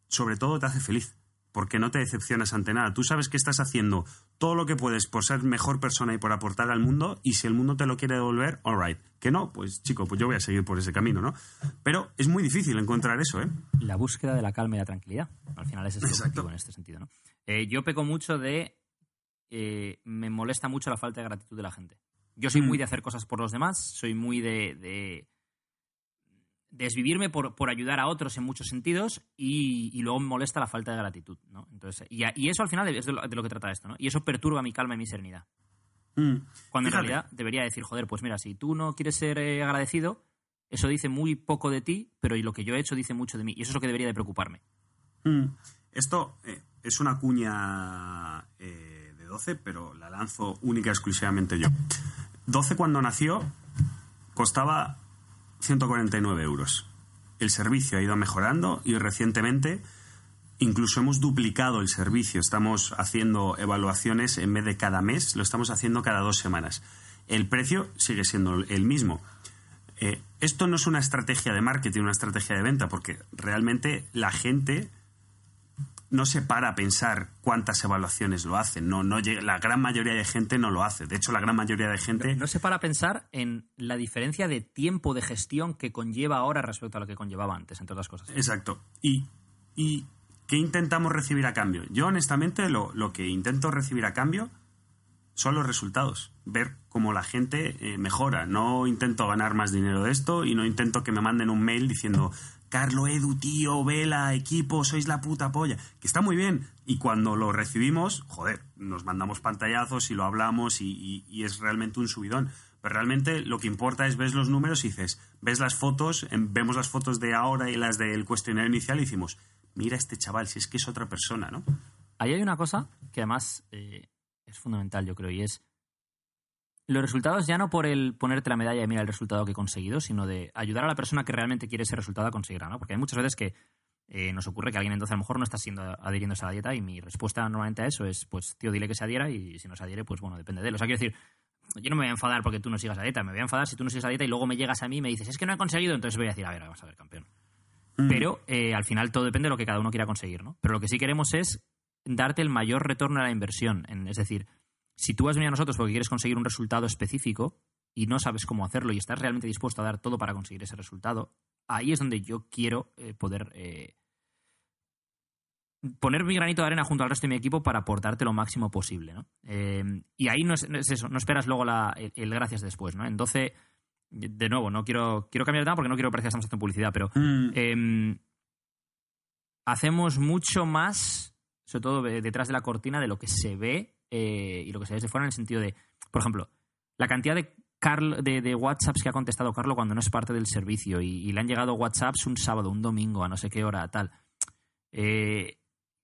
sobre todo, te hace feliz, porque no te decepcionas ante nada. Tú sabes que estás haciendo todo lo que puedes por ser mejor persona y por aportar al mundo, y si el mundo te lo quiere devolver, alright. Que no, pues chico, pues yo voy a seguir por ese camino, ¿no? Pero es muy difícil encontrar eso, ¿eh? La búsqueda de la calma y la tranquilidad. Al final es el en este sentido, ¿no? Eh, yo peco mucho de eh, me molesta mucho la falta de gratitud de la gente. Yo soy mm. muy de hacer cosas por los demás, soy muy de, desvivirme por, ayudar a otros en muchos sentidos y, luego me molesta la falta de gratitud, ¿no? Entonces, y, eso al final es de lo, que trata esto, ¿no? Y eso perturba mi calma y mi serenidad. Mm. Cuando en realidad debería decir, joder, pues mira, si tú no quieres ser eh, agradecido, eso dice muy poco de ti, pero lo que yo he hecho dice mucho de mí. Y eso es lo que debería de preocuparme. Mm. Esto eh, es una cuña... Eh 12, pero la lanzo única exclusivamente yo. 12 cuando nació costaba 149 euros. El servicio ha ido mejorando y recientemente incluso hemos duplicado el servicio. Estamos haciendo evaluaciones en vez de cada mes, lo estamos haciendo cada dos semanas. El precio sigue siendo el mismo. Eh, esto no es una estrategia de marketing, una estrategia de venta, porque realmente la gente no se para a pensar cuántas evaluaciones lo hacen. No, no, la gran mayoría de gente no lo hace. De hecho, la gran mayoría de gente. No, se para a pensar en la diferencia de tiempo de gestión que conlleva ahora respecto a lo que conllevaba antes, entre otras cosas. Exacto. ¿Y, y qué intentamos recibir a cambio? Yo, honestamente, lo, que intento recibir a cambio son los resultados. Ver cómo la gente eh, mejora. No intento ganar más dinero de esto y no intento que me manden un mail diciendo Carlo, Edu, tío, Vela, equipo, sois la puta polla. Que está muy bien. Y cuando lo recibimos, joder, nos mandamos pantallazos y lo hablamos y, es realmente un subidón. Pero realmente lo que importa es ves los números y dices, ves las fotos, vemos las fotos de ahora y las del cuestionario inicial y decimos, mira este chaval, si es que es otra persona, ¿no? Ahí hay una cosa que además eh, es fundamental, yo creo, y es los resultados ya no por el ponerte la medalla y mira el resultado que he conseguido, sino de ayudar a la persona que realmente quiere ese resultado a conseguirlo, ¿no? Porque hay muchas veces que eh, nos ocurre que alguien entonces a lo mejor no está siendo adhiriéndose a la dieta y mi respuesta normalmente a eso es, pues tío, dile que se adhiera y si no se adhiere, pues bueno, depende de él. O sea, quiero decir, yo no me voy a enfadar porque tú no sigas la dieta, me voy a enfadar si tú no sigues la dieta y luego me llegas a mí y me dices, es que no he conseguido, entonces voy a decir, a ver, vamos a ver, campeón. Mm. Pero eh, al final todo depende de lo que cada uno quiera conseguir, ¿no? Pero lo que sí queremos es darte el mayor retorno a la inversión, es decir, si tú has venido a nosotros porque quieres conseguir un resultado específico y no sabes cómo hacerlo y estás realmente dispuesto a dar todo para conseguir ese resultado, ahí es donde yo quiero eh, poder eh, poner mi granito de arena junto al resto de mi equipo para aportarte lo máximo posible. Em, y ahí no es, eso, no esperas luego el, gracias después. ¿no? En de nuevo, no quiero, quiero cambiar de tema porque no quiero parecer que estamos haciendo publicidad, pero mm. em, hacemos mucho más, sobre todo detrás de la cortina, de lo que se ve eh, y lo que se ve desde fuera en el sentido de, por ejemplo, la cantidad de, de, WhatsApps que ha contestado Carlo cuando no es parte del servicio y, le han llegado WhatsApps un sábado, un domingo, a no sé qué hora, tal. Eh,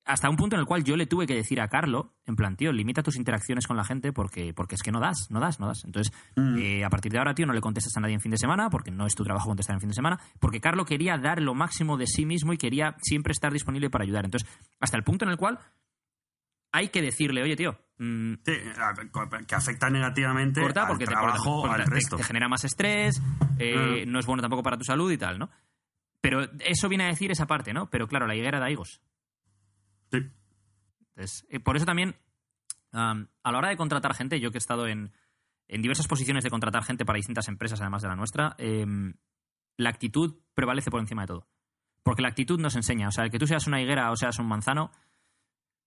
hasta un punto en el cual yo le tuve que decir a Carlo, en plan, limita tus interacciones con la gente porque, porque es que no das, no das, no das. Entonces, mm. eh, a partir de ahora, tío, no le contestas a nadie en fin de semana porque no es tu trabajo contestar en fin de semana, porque Carlo quería dar lo máximo de sí mismo y quería siempre estar disponible para ayudar. Entonces, hasta el punto en el cual hay que decirle, oye, tío. Mm, sí, que afecta negativamente porque trabajo, te, al resto. Te, genera más estrés, eh, no es bueno tampoco para tu salud y tal, ¿no? Pero eso viene a decir esa parte, ¿no? Pero claro, la higuera da higos. Sí. Eh, por eso también, a la hora de contratar gente, yo que he estado en, diversas posiciones de contratar gente para distintas empresas, además de la nuestra, em, la actitud prevalece por encima de todo. Porque la actitud nos enseña. O sea, que tú seas una higuera o seas un manzano,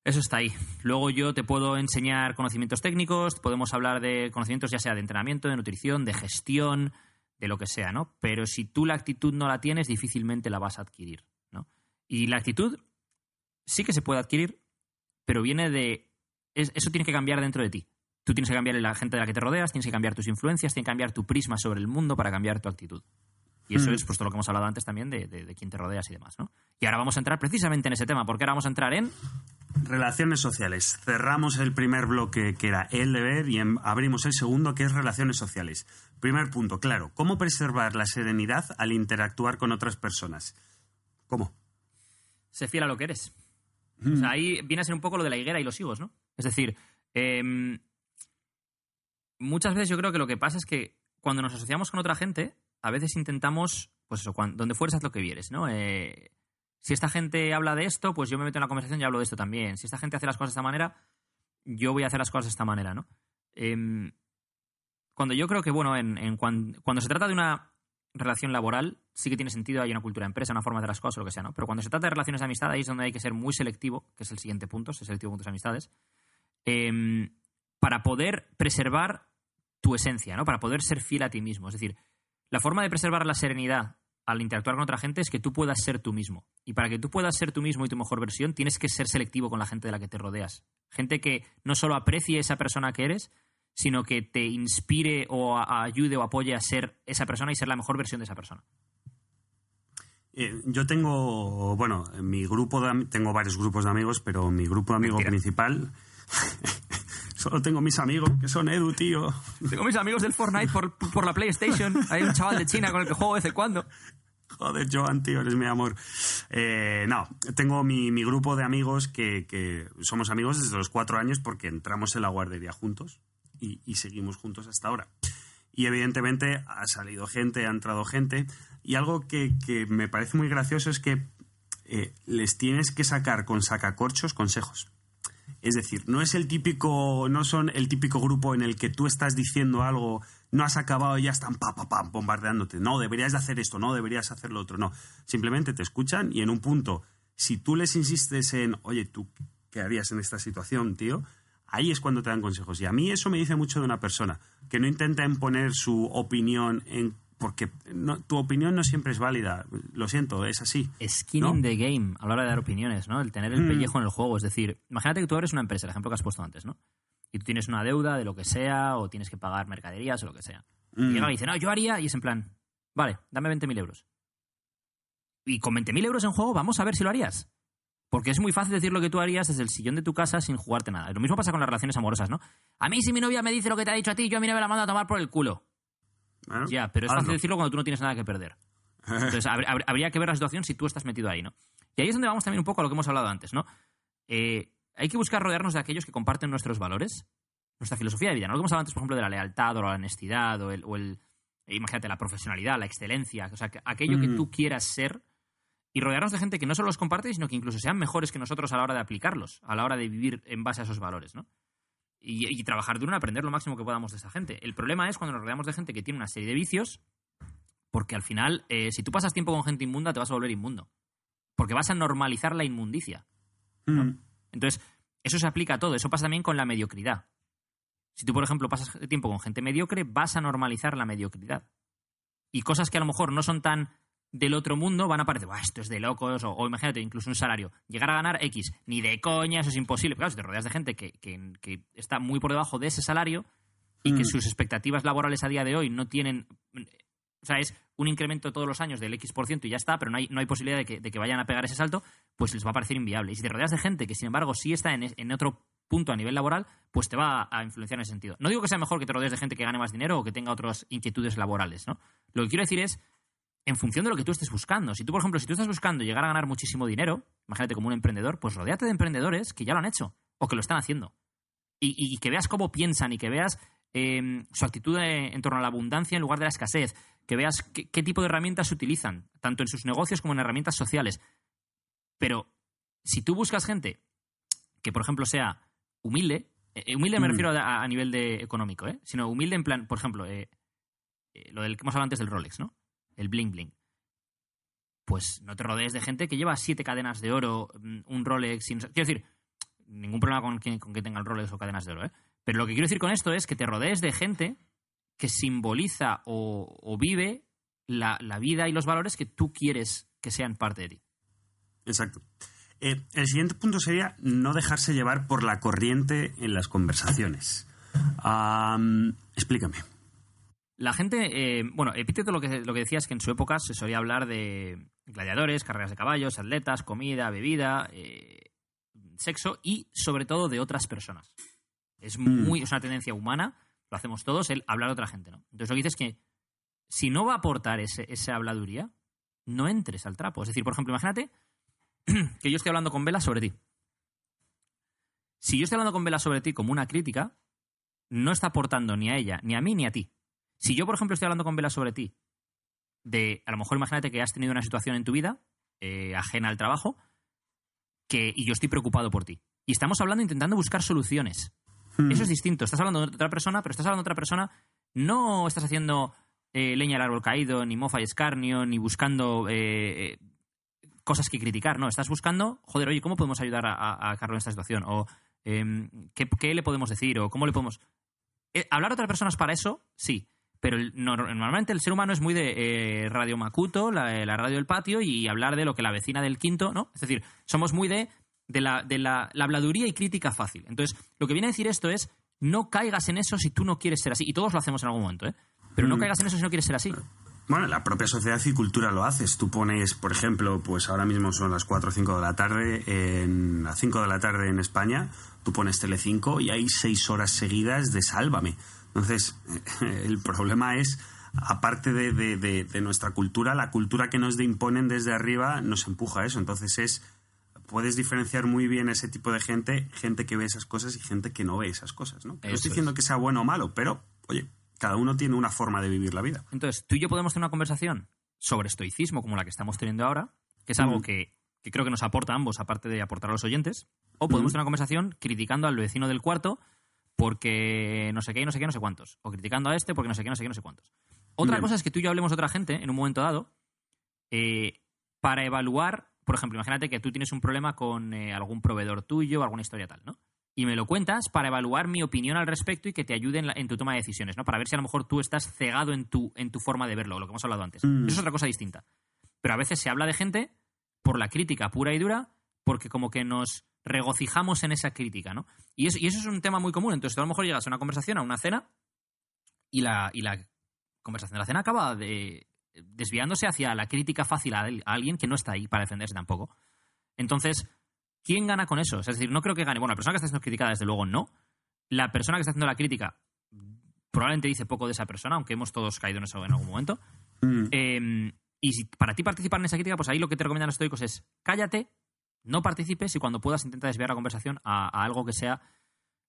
eso está ahí. Luego yo te puedo enseñar conocimientos técnicos, podemos hablar de conocimientos ya sea de entrenamiento, de nutrición, de gestión, de lo que sea, ¿no? Pero si tú la actitud no la tienes, difícilmente la vas a adquirir, ¿no? Y la actitud sí que se puede adquirir, pero viene de... eso tiene que cambiar dentro de ti. Tú tienes que cambiar la gente de la que te rodeas, tienes que cambiar tus influencias, tienes que cambiar tu prisma sobre el mundo para cambiar tu actitud. Y eso mm. es puesto lo que hemos hablado antes también de, de, quién te rodeas y demás. ¿no? Y ahora vamos a entrar precisamente en ese tema, porque ahora vamos a entrar en... Relaciones sociales. Cerramos el primer bloque que era el deber y em, abrimos el segundo que es relaciones sociales. Primer punto, claro, ¿cómo preservar la serenidad al interactuar con otras personas? ¿Cómo? se fiel a lo que eres. Mm. ahí viene a ser un poco lo de la higuera y los higos, ¿no? Es decir, em, muchas veces yo creo que lo que pasa es que cuando nos asociamos con otra gente, a veces intentamos, pues eso, donde fueres haz lo que vieres, ¿no? Eh, si esta gente habla de esto, pues yo me meto en la conversación y hablo de esto también. Si esta gente hace las cosas de esta manera, yo voy a hacer las cosas de esta manera, ¿no? Em, cuando yo creo que, bueno, en, cuando, se trata de una relación laboral, sí que tiene sentido, hay una cultura de empresa, una forma de las cosas, lo que sea, ¿no? Pero cuando se trata de relaciones de amistad, ahí es donde hay que ser muy selectivo, que es el siguiente punto, ser selectivo con tus amistades, em, para poder preservar tu esencia, ¿no? Para poder ser fiel a ti mismo. Es decir, la forma de preservar la serenidad al interactuar con otra gente es que tú puedas ser tú mismo. Y para que tú puedas ser tú mismo y tu mejor versión, tienes que ser selectivo con la gente de la que te rodeas. Gente que no solo aprecie esa persona que eres, sino que te inspire o ayude o apoye a ser esa persona y ser la mejor versión de esa persona. Eh, yo tengo, bueno, mi grupo tengo varios grupos de amigos, pero mi grupo de amigos principal solo tengo mis amigos, que son Edu, tío. Tengo mis amigos del Fortnite por, por la PlayStation. Hay un chaval de China con el que juego de vez cuando. Joder, Joan, tío, eres mi amor. Eh, no, tengo mi, grupo de amigos que, somos amigos desde los cuatro años porque entramos en la guardería juntos y, seguimos juntos hasta ahora. Y evidentemente ha salido gente, ha entrado gente. Y algo que, me parece muy gracioso es que eh, les tienes que sacar con sacacorchos consejos. Es decir, no es el típico, no son el típico grupo en el que tú estás diciendo algo, no has acabado y ya están pa, pa, pam, bombardeándote. No, deberías de hacer esto, no, deberías hacer lo otro. No, simplemente te escuchan y en un punto, si tú les insistes en, oye, tú, quedarías harías en esta situación, tío? Ahí es cuando te dan consejos. Y a mí eso me dice mucho de una persona, que no intenta imponer su opinión en porque tu opinión no siempre es válida. Lo siento, es así. Skin in the game, a la hora de dar opiniones, ¿no? El tener el mm. pellejo en el juego. Es decir, imagínate que tú eres una empresa, el ejemplo que has puesto antes, ¿no? Y tú tienes una deuda de lo que sea, o tienes que pagar mercaderías o lo que sea. Y mm. llega dice, no, yo haría, y es en plan, vale, dame 20.000 euros. Y con 20.000 euros en juego, vamos a ver si lo harías. Porque es muy fácil decir lo que tú harías desde el sillón de tu casa sin jugarte nada. Lo mismo pasa con las relaciones amorosas, ¿no? A mí si mi novia me dice lo que te ha dicho a ti, yo a mi me la mando a tomar por el culo. Ya, pero es fácil decirlo cuando tú no tienes nada que perder. Entonces, habría que ver la situación si tú estás metido ahí, ¿no? Y ahí es donde vamos también un poco a lo que hemos hablado antes, ¿no? Eh, hay que buscar rodearnos de aquellos que comparten nuestros valores, nuestra filosofía de vida, ¿no? Lo que hemos hablado antes, por ejemplo, de la lealtad o la honestidad o el, eh, imagínate, la profesionalidad, la excelencia, o sea, aquello que mm. tú quieras ser y rodearnos de gente que no solo los comparte, sino que incluso sean mejores que nosotros a la hora de aplicarlos, a la hora de vivir en base a esos valores, ¿no? y, trabajar duro en aprender lo máximo que podamos de esa gente. El problema es cuando nos rodeamos de gente que tiene una serie de vicios, porque al final, eh, si tú pasas tiempo con gente inmunda, te vas a volver inmundo. Porque vas a normalizar la inmundicia. Hmm. Entonces, eso se aplica a todo. Eso pasa también con la mediocridad. Si tú, por ejemplo, pasas tiempo con gente mediocre, vas a normalizar la mediocridad. Y cosas que a lo mejor no son tan del otro mundo van a parecer, esto es de locos, o, imagínate, incluso un salario. Llegar a ganar X, ni de coña, eso es imposible. Claro, si te rodeas de gente que, está muy por debajo de ese salario y que mm. sus expectativas laborales a día de hoy no tienen... O sea, es un incremento todos los años del X% ciento y ya está, pero no hay, posibilidad de que, vayan a pegar ese salto, pues les va a parecer inviable. Y si te rodeas de gente que, sin embargo, sí está en, en otro punto a nivel laboral, pues te va a influenciar en ese sentido. No digo que sea mejor que te rodees de gente que gane más dinero o que tenga otras inquietudes laborales, ¿no? Lo que quiero decir es en función de lo que tú estés buscando. Si tú, por ejemplo, si tú estás buscando llegar a ganar muchísimo dinero, imagínate como un emprendedor, pues rodeate de emprendedores que ya lo han hecho o que lo están haciendo. Y, que veas cómo piensan y que veas eh, su actitud eh, en torno a la abundancia en lugar de la escasez, que veas qué, tipo de herramientas utilizan, tanto en sus negocios como en herramientas sociales. Pero si tú buscas gente que, por ejemplo, sea humilde, eh, humilde me mm. refiero a, nivel de económico, ¿eh? sino humilde en plan, por ejemplo, lo del que hemos hablado antes del Rolex, ¿no? el bling bling. Pues no te rodees de gente que lleva siete cadenas de oro, mm, un Rolex. quiero decir, ningún problema con que, tenga el Rolex o cadenas de oro, ¿eh? Pero lo que quiero decir con esto es que te rodees de gente que simboliza o, vive la, vida y los valores que tú quieres que sean parte de ti. Exacto. Eh, el siguiente punto sería no dejarse llevar por la corriente en las conversaciones. explícame. La gente, eh, bueno, Epíteto lo que, lo que decía es que en su época se solía hablar de gladiadores, carreras de caballos, atletas, comida, bebida, eh, sexo y sobre todo de otras personas. Es mm. muy, es una tendencia humana, lo hacemos todos, el hablar de otra gente, ¿no? Entonces lo que dices es que si no va a aportar ese, esa habladuría, no entres al trapo. Es decir, por ejemplo, imagínate que yo estoy hablando con Vela sobre ti. Si yo estoy hablando con Vela sobre ti como una crítica, no está aportando ni a ella, ni a mí, ni a ti. Si yo, por ejemplo, estoy hablando con Vela sobre ti, de a lo mejor imagínate que has tenido una situación en tu vida eh, ajena al trabajo que, y yo estoy preocupado por ti. Y estamos hablando intentando buscar soluciones. Hmm. Eso es distinto. Estás hablando de otra persona, pero estás hablando de otra persona. No estás haciendo eh, leña al árbol caído, ni mofa y escarnio, ni buscando eh, cosas que criticar. No, estás buscando, joder, oye, ¿cómo podemos ayudar a, Carlos en esta situación? O em, ¿qué, ¿qué, le podemos decir? O ¿cómo le podemos. ¿Hablar a otras personas para eso? Sí pero normalmente el ser humano es muy de eh, Radio Macuto, eh, la, radio del patio y hablar de lo que la vecina del quinto, ¿no? Es decir, somos muy de, de, la, de habladuría y crítica fácil. Entonces, lo que viene a decir esto es, no caigas en eso si tú no quieres ser así. Y todos lo hacemos en algún momento, ¿eh? Pero no mm. caigas en eso si no quieres ser así. Bueno, la propia sociedad y cultura lo haces. Tú pones, por ejemplo, pues ahora mismo son las 4 o 5 de la tarde, en, a 5 de la tarde en España, tú pones Telecinco y hay 6 horas seguidas de Sálvame entonces, eh, el problema es, aparte de, nuestra cultura, la cultura que nos imponen desde arriba nos empuja a eso. Entonces es, puedes diferenciar muy bien ese tipo de gente, gente que ve esas cosas y gente que no ve esas cosas. No, estoy diciendo que sea bueno o malo, pero, oye, cada uno tiene una forma de vivir la vida. Entonces, tú y yo podemos tener una conversación sobre estoicismo como la que estamos teniendo ahora, que es algo que, creo que nos aporta a ambos, aparte de aportar a los oyentes, o podemos tener una conversación criticando al vecino del cuarto porque no sé qué, no sé qué, no sé cuántos. O criticando a este porque no sé qué, no sé qué, no sé cuántos. Otra cosa es que tú y yo hablemos de otra gente en un momento dado eh, para evaluar, por ejemplo, imagínate que tú tienes un problema con eh, algún proveedor tuyo, alguna historia tal, ¿no? Y me lo cuentas para evaluar mi opinión al respecto y que te ayude en, tu toma de decisiones, ¿no? Para ver si a lo mejor tú estás cegado en tu, en tu forma de verlo, lo que hemos hablado antes. Mm. Eso es otra cosa distinta. Pero a veces se habla de gente por la crítica pura y dura, porque como que nos regocijamos en esa crítica, ¿no? Y, eso es un tema muy común. Entonces, a lo mejor llegas a una conversación, a una cena, y la, la conversación de la cena acaba de, desviándose hacia la crítica fácil a, alguien que no está ahí para defenderse tampoco. Entonces, ¿quién gana con eso? Es decir, no creo que gane. Bueno, la persona que está siendo criticada, desde luego, no. La persona que está haciendo la crítica probablemente dice poco de esa persona, aunque hemos todos caído en eso en algún momento. Mm. Em, y si para ti participar en esa crítica, pues ahí lo que te recomiendan los estoicos es cállate, no participes y cuando puedas intenta desviar la conversación a, algo que sea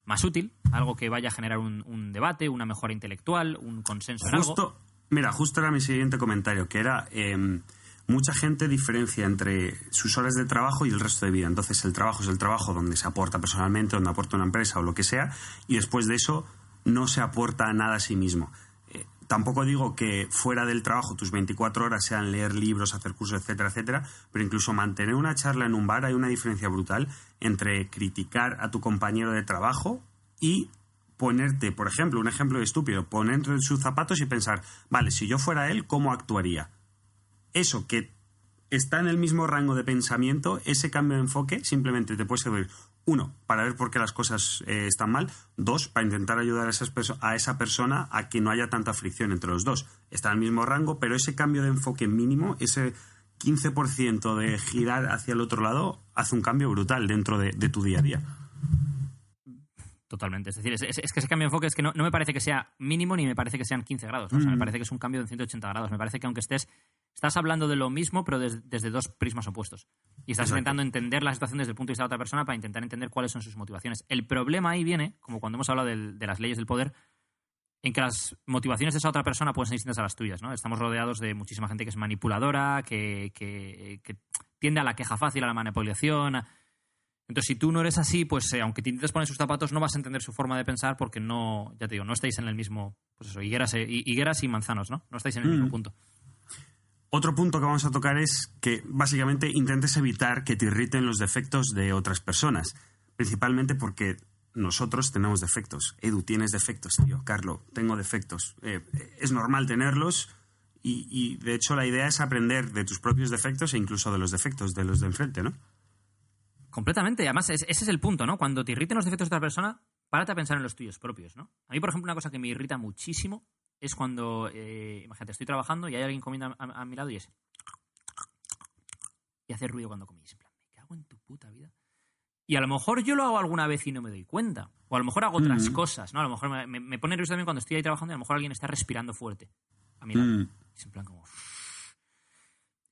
más útil, algo que vaya a generar un, debate, una mejora intelectual, un consenso justo, en algo. Mira, justo era mi siguiente comentario, que era em, mucha gente diferencia entre sus horas de trabajo y el resto de vida. Entonces, el trabajo es el trabajo donde se aporta personalmente, donde aporta una empresa o lo que sea, y después de eso no se aporta nada a sí mismo tampoco digo que fuera del trabajo tus 24 horas sean leer libros, hacer cursos, etcétera, etcétera, pero incluso mantener una charla en un bar hay una diferencia brutal entre criticar a tu compañero de trabajo y ponerte, por ejemplo, un ejemplo estúpido, ponerte en sus zapatos y pensar, vale, si yo fuera él, ¿cómo actuaría? Eso que está en el mismo rango de pensamiento, ese cambio de enfoque simplemente te puede servir, uno, para ver por qué las cosas eh, están mal, dos, para intentar ayudar a, esa persona a que no haya tanta fricción entre los dos. Está en el mismo rango, pero ese cambio de enfoque mínimo, ese 15% de girar hacia el otro lado, hace un cambio brutal dentro de, tu día a día. Totalmente. Es decir, es, que ese cambio de enfoque es que no, me parece que sea mínimo ni me parece que sean 15 grados. me mm. parece que es un cambio de 180 grados. Me parece que aunque estés Estás hablando de lo mismo, pero desde dos prismas opuestos. Y estás intentando entender la situación desde el punto de vista de otra persona para intentar entender cuáles son sus motivaciones. El problema ahí viene, como cuando hemos hablado de, las leyes del poder, en que las motivaciones de esa otra persona pueden ser distintas a las tuyas, ¿no? Estamos rodeados de muchísima gente que es manipuladora, que, tiende a la queja fácil, a la manipulación. Entonces, si tú no eres así, pues eh, aunque te intentes poner sus zapatos, no vas a entender su forma de pensar porque no, ya te digo, no estáis en el mismo, pues eso, higueras, eh, higueras y manzanos, ¿no? No estáis en el mismo mm. punto. Otro punto que vamos a tocar es que básicamente intentes evitar que te irriten los defectos de otras personas, principalmente porque nosotros tenemos defectos. Edu, tienes defectos, tío. Carlo, tengo defectos. Eh, es normal tenerlos y, y, de hecho la idea es aprender de tus propios defectos e incluso de los defectos de los de enfrente, ¿no? Completamente. Además, ese es el punto, ¿no? Cuando te irriten los defectos de otra persona, párate a pensar en los tuyos propios, ¿no? A mí, por ejemplo, una cosa que me irrita muchísimo es cuando, eh, imagínate, estoy trabajando y hay alguien comiendo a, mi lado y es... Y hace ruido cuando comís. En plan, me en tu puta vida. Y a lo mejor yo lo hago alguna vez y no me doy cuenta. O a lo mejor hago otras mm. cosas, ¿no? A lo mejor me, pone nervioso también cuando estoy ahí trabajando y a lo mejor alguien está respirando fuerte a mi lado. Mm. Es en plan como...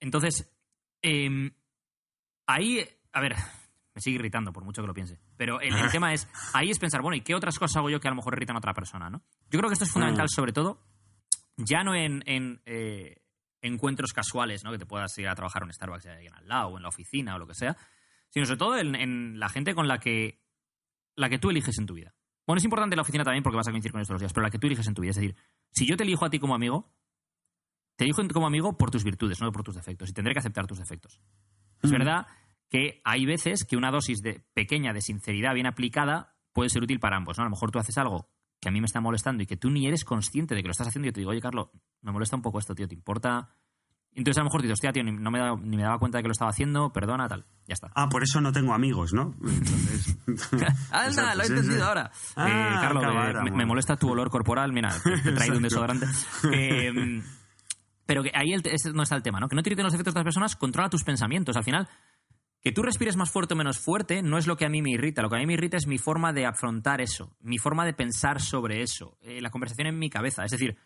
Entonces, em, ahí, a ver, me sigue irritando, por mucho que lo piense. Pero el, ah. tema es, ahí es pensar, bueno, ¿y qué otras cosas hago yo que a lo mejor irritan a otra persona? ¿no? Yo creo que esto es fundamental, mm. sobre todo, ya no en, eh, encuentros casuales, ¿no? que te puedas ir a trabajar a un Starbucks alguien al lado, o en la oficina, o lo que sea, sino sobre todo en, la gente con la que, la que tú eliges en tu vida. Bueno, es importante la oficina también porque vas a coincidir con todos los días, pero la que tú eliges en tu vida. Es decir, si yo te elijo a ti como amigo, te elijo como amigo por tus virtudes, no por tus defectos, y tendré que aceptar tus defectos. Es mm. verdad que hay veces que una dosis de, pequeña de sinceridad bien aplicada puede ser útil para ambos. A lo mejor tú haces algo que a mí me está molestando y que tú ni eres consciente de que lo estás haciendo y yo te digo, oye, Carlos, me molesta un poco esto, tío, ¿te importa? Entonces a lo mejor dices, hostia, tío, ni, no me daba cuenta de que lo estaba haciendo, perdona, tal. Ya está. Ah, por eso no tengo amigos, ¿no? Entonces... Anda, lo he entendido ahora. Ah, eh, Carlos, eh, me, molesta tu olor corporal, mira, te, he traído un desodorante. Eh, pero que ahí no está el tema, ¿no? Que no tires irriten los efectos de otras personas, controla tus pensamientos. Al final, que tú respires más fuerte o menos fuerte no es lo que a mí me irrita. Lo que a mí me irrita es mi forma de afrontar eso, mi forma de pensar sobre eso, eh, la conversación en mi cabeza. Es decir,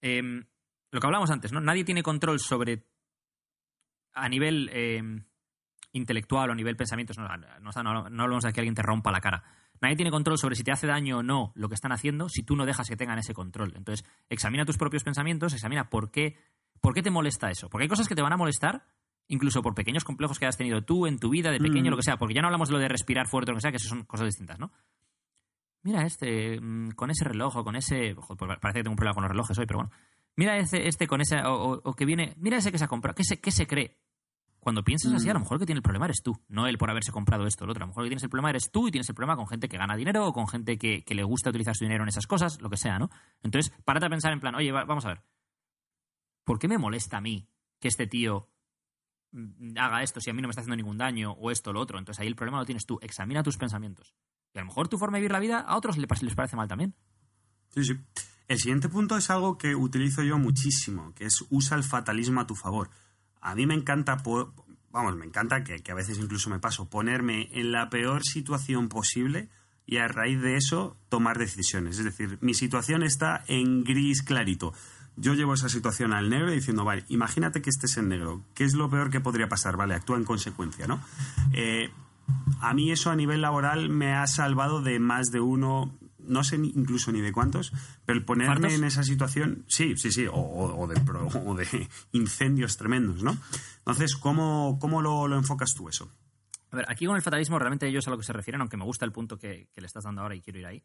em, lo que hablamos antes, ¿no? Nadie tiene control sobre a nivel em, intelectual o a nivel pensamientos. No, no, hablamos de que alguien te rompa la cara. Nadie tiene control sobre si te hace daño o no lo que están haciendo si tú no dejas que tengan ese control. Entonces, examina tus propios pensamientos, examina por qué, por qué te molesta eso. Porque hay cosas que te van a molestar incluso por pequeños complejos que has tenido tú en tu vida, de mm. pequeño, lo que sea, porque ya no hablamos de lo de respirar fuerte o lo que sea, que son cosas distintas, ¿no? Mira este, mm, con ese reloj o con ese... Pues parece que tengo un problema con los relojes hoy, pero bueno. Mira este, este con ese... O, que viene... Mira ese que se ha comprado. ¿Qué se, se cree? Cuando piensas así, a lo mm. mejor que tiene el problema eres tú, no él por haberse comprado esto o lo otro. A lo mejor que tienes el problema eres tú y tienes el problema con gente que gana dinero o con gente que, le gusta utilizar su dinero en esas cosas, lo que sea, ¿no? Entonces, párate a pensar en plan, oye, vamos a ver, ¿por qué me molesta a mí que este tío Mm, haga esto si a mí no me está haciendo ningún daño o esto o lo otro. Entonces ahí el problema lo tienes tú. Examina tus pensamientos. Y a lo mejor tu forma de vivir la vida a otros les parece mal también. Sí, sí. El siguiente punto es algo que utilizo yo muchísimo, que es usa el fatalismo a tu favor. A mí me encanta, vamos, me encanta que, que a veces incluso me paso, ponerme en la peor situación posible y a raíz de eso tomar decisiones. Es decir, mi situación está en gris clarito yo llevo esa situación al negro diciendo, vale, imagínate que estés en negro, ¿qué es lo peor que podría pasar? Vale, actúa en consecuencia, ¿no? Eh, a mí eso a nivel laboral me ha salvado de más de uno, no sé incluso ni de cuántos, pero el ponerme en esa situación, sí, sí, sí, o, de, incendios tremendos, ¿no? Entonces, ¿cómo, cómo lo, enfocas tú eso? A ver, aquí con el fatalismo realmente ellos a lo que se refieren, aunque me gusta el punto que le estás dando ahora y quiero ir ahí.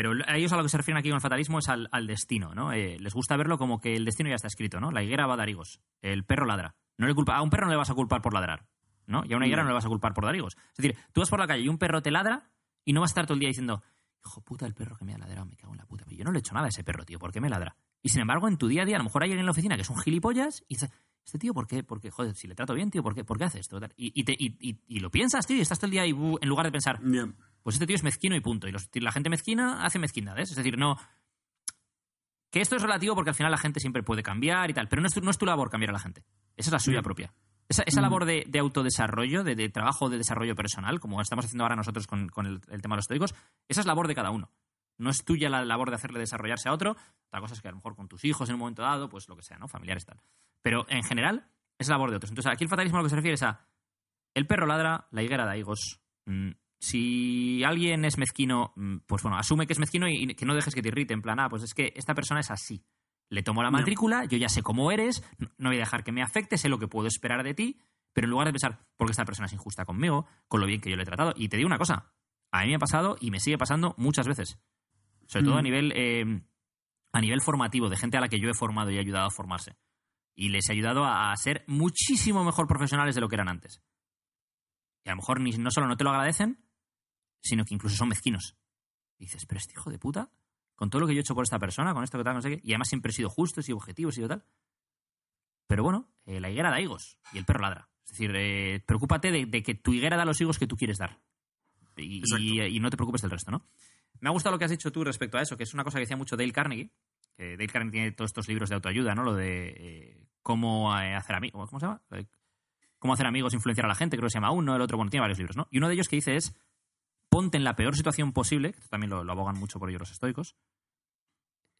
Pero a ellos a lo que se refieren aquí con el fatalismo es al, destino, ¿no? Eh, les gusta verlo como que el destino ya está escrito, ¿no? La higuera va a dar higos, el perro ladra. No le culpa, a un perro no le vas a culpar por ladrar, ¿no? Y a una higuera no le vas a culpar por dar higos. Es decir, tú vas por la calle y un perro te ladra y no vas a estar todo el día diciendo, hijo puta, el perro que me ha ladrado, me cago en la puta. Pero yo no le he hecho nada a ese perro, tío, ¿por qué me ladra? Y sin embargo, en tu día a día, a lo mejor hay alguien en la oficina que es un gilipollas y dices, este tío, ¿por qué? Porque, joder, si le trato bien, tío, ¿por qué, ¿Por qué hace esto? Y, lo piensas, tío, y estás todo el día ahí, en lugar de pensar, bien pues este tío es mezquino y punto. Y la gente mezquina hace mezquindades. Es decir, no. Que esto es relativo porque al final la gente siempre puede cambiar y tal, pero no es tu, no es tu labor cambiar a la gente. Esa es la suya mm. propia. Esa, mm. labor de, autodesarrollo, de, trabajo de desarrollo personal, como estamos haciendo ahora nosotros con, el, tema de los teóricos, esa es labor de cada uno. No es tuya la labor de hacerle desarrollarse a otro. Otra cosa es que a lo mejor con tus hijos en un momento dado, pues lo que sea, ¿no? Familiares tal. Pero en general, es labor de otros. Entonces aquí el fatalismo a lo que se refiere es a el perro ladra, la higuera da higos. Mm, si alguien es mezquino, mm, pues bueno, asume que es mezquino y, que no dejes que te irrite. En plan, ah, pues es que esta persona es así. Le tomo la matrícula, yo ya sé cómo eres, no voy a dejar que me afecte, sé lo que puedo esperar de ti, pero en lugar de pensar, porque esta persona es injusta conmigo, con lo bien que yo le he tratado. Y te digo una cosa, a mí me ha pasado y me sigue pasando muchas veces. Sobre todo a mm. nivel, em, a nivel formativo, de gente a la que yo he formado y he ayudado a formarse. Y les he ayudado a, a ser muchísimo mejor profesionales de lo que eran antes. Y a lo mejor ni, no solo no te lo agradecen, sino que incluso son mezquinos. Y dices, pero este hijo de puta, con todo lo que yo he hecho por esta persona, con esto que tal, no sé y además siempre he sido justo, he sido objetivo, he sido tal. Pero bueno, eh, la higuera da higos y el perro ladra. Es decir, preocúpate de, que tu higuera da los higos que tú quieres dar. Y, no te preocupes del resto, ¿no? Me ha gustado lo que has dicho tú respecto a eso, que es una cosa que decía mucho Dale Carnegie. Que Dale Carnegie tiene todos estos libros de autoayuda, ¿no? Lo de eh, eh, cómo hacer amigos. ¿Cómo se llama? Cómo hacer amigos, influenciar a la gente, creo que se llama uno, el otro, bueno, tiene varios libros, ¿no? Y uno de ellos que dice es ponte en la peor situación posible, que también lo, abogan mucho por ello los estoicos.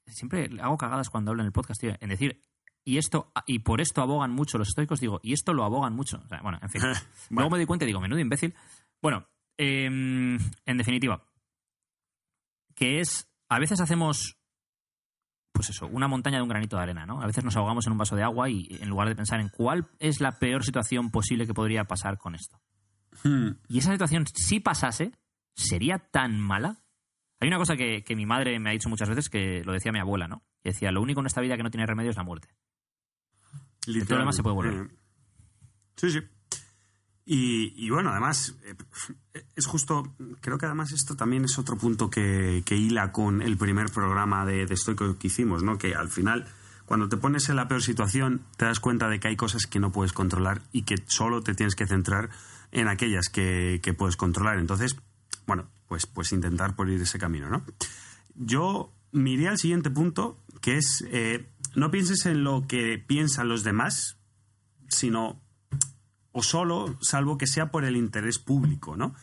Siempre hago cagadas cuando hablo en el podcast, en decir, y esto ah, y por esto abogan mucho los estoicos, digo, y esto lo abogan mucho. bueno, en fin. Luego me doy cuenta y digo, menudo imbécil. Bueno, em, en definitiva, que es, a veces hacemos, pues eso, una montaña de un granito de arena, ¿no? A veces nos ahogamos en un vaso de agua y en lugar de pensar en cuál es la peor situación posible que podría pasar con esto. Hmm. Y esa situación, si pasase, ¿sería tan mala? Hay una cosa que, mi madre me ha dicho muchas veces que lo decía mi abuela, ¿no? Que decía, lo único en esta vida que no tiene remedio es la muerte. todo lo demás se puede volver. Eh, sí, sí. Y, bueno, además, eh, es justo, creo que además esto también es otro punto que, hila con el primer programa de, de que hicimos, ¿no? Que al final, cuando te pones en la peor situación, te das cuenta de que hay cosas que no puedes controlar y que solo te tienes que centrar en aquellas que puedes controlar. Entonces, bueno, pues, pues intentar por ir ese camino, ¿no? Yo miré al siguiente punto, que es eh, no pienses en lo que piensan los demás, sino o solo, salvo que sea por el interés público, ¿no?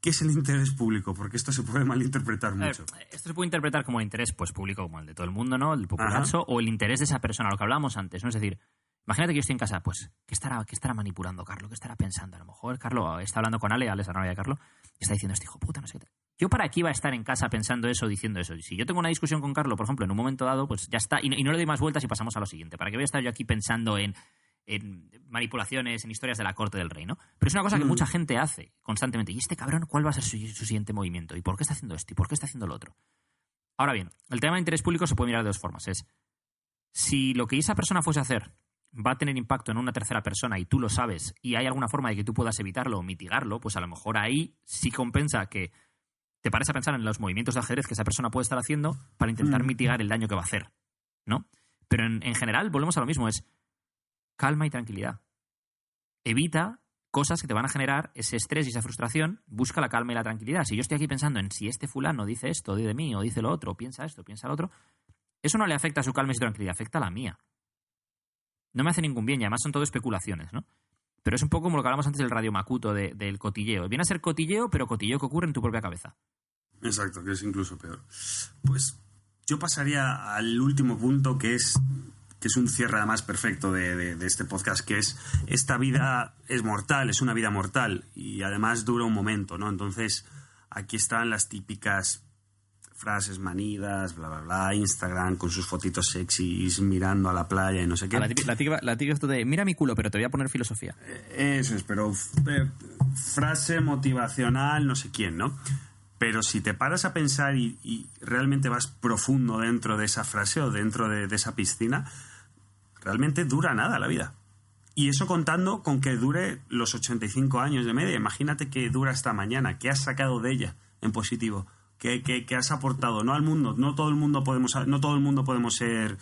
¿Qué es el interés público? Porque esto se puede malinterpretar mucho. esto se puede interpretar como el interés pues, público, como el de todo el mundo, ¿no? El popular o el interés de esa persona, lo que hablábamos antes, ¿no? Es decir, Imagínate que yo estoy en casa, pues, ¿qué estará, estará manipulando Carlos? ¿Qué estará pensando? A lo mejor Carlos está hablando con Ale, Ale es la novia de Carlos, y está diciendo, este hijo puta, no sé qué. Tal". ¿Yo para qué iba a estar en casa pensando eso, diciendo eso? Si yo tengo una discusión con Carlos, por ejemplo, en un momento dado, pues ya está, y, no le doy más vueltas y pasamos a lo siguiente. ¿Para qué voy a estar yo aquí pensando en, manipulaciones, en historias de la corte del rey, ¿no? Pero es una cosa que mm. mucha gente hace constantemente. ¿Y este cabrón cuál va a ser su, su siguiente movimiento? ¿Y por qué está haciendo esto? ¿Y por qué está haciendo lo otro? Ahora bien, el tema de interés público se puede mirar de dos formas. Es si lo que esa persona fuese a hacer va a tener impacto en una tercera persona y tú lo sabes y hay alguna forma de que tú puedas evitarlo o mitigarlo, pues a lo mejor ahí sí compensa que te pares a pensar en los movimientos de ajedrez que esa persona puede estar haciendo para intentar mm. mitigar el daño que va a hacer, ¿no? Pero en, general, volvemos a lo mismo, es calma y tranquilidad. Evita cosas que te van a generar ese estrés y esa frustración, busca la calma y la tranquilidad. Si yo estoy aquí pensando en si este fulano dice esto de mí o dice lo otro, piensa esto, piensa lo otro, eso no le afecta a su calma y su tranquilidad, afecta a la mía no me hace ningún bien y además son todo especulaciones, ¿no? Pero es un poco como lo que hablamos antes del radio macuto del cotilleo. Viene a ser cotilleo, pero cotilleo que ocurre en tu propia cabeza. Exacto, que es incluso peor. Pues yo pasaría al último punto que es que es un cierre además perfecto de, de, este podcast, que es esta vida es mortal, es una vida mortal y además dura un momento, ¿no? Entonces aquí están las típicas frases manidas, bla, bla, bla, Instagram con sus fotitos sexys mirando a la playa y no sé qué. La tía la, esto de, mira mi culo, pero te voy a poner filosofía. Eh, eso es, pero eh, frase motivacional, no sé quién, ¿no? Pero si te paras a pensar y, realmente vas profundo dentro de esa frase o dentro de, esa piscina, realmente dura nada la vida. Y eso contando con que dure los 85 años de media. Imagínate que dura esta mañana, que has sacado de ella en positivo que, que, has aportado, no al mundo. No todo el mundo podemos, no todo el mundo podemos ser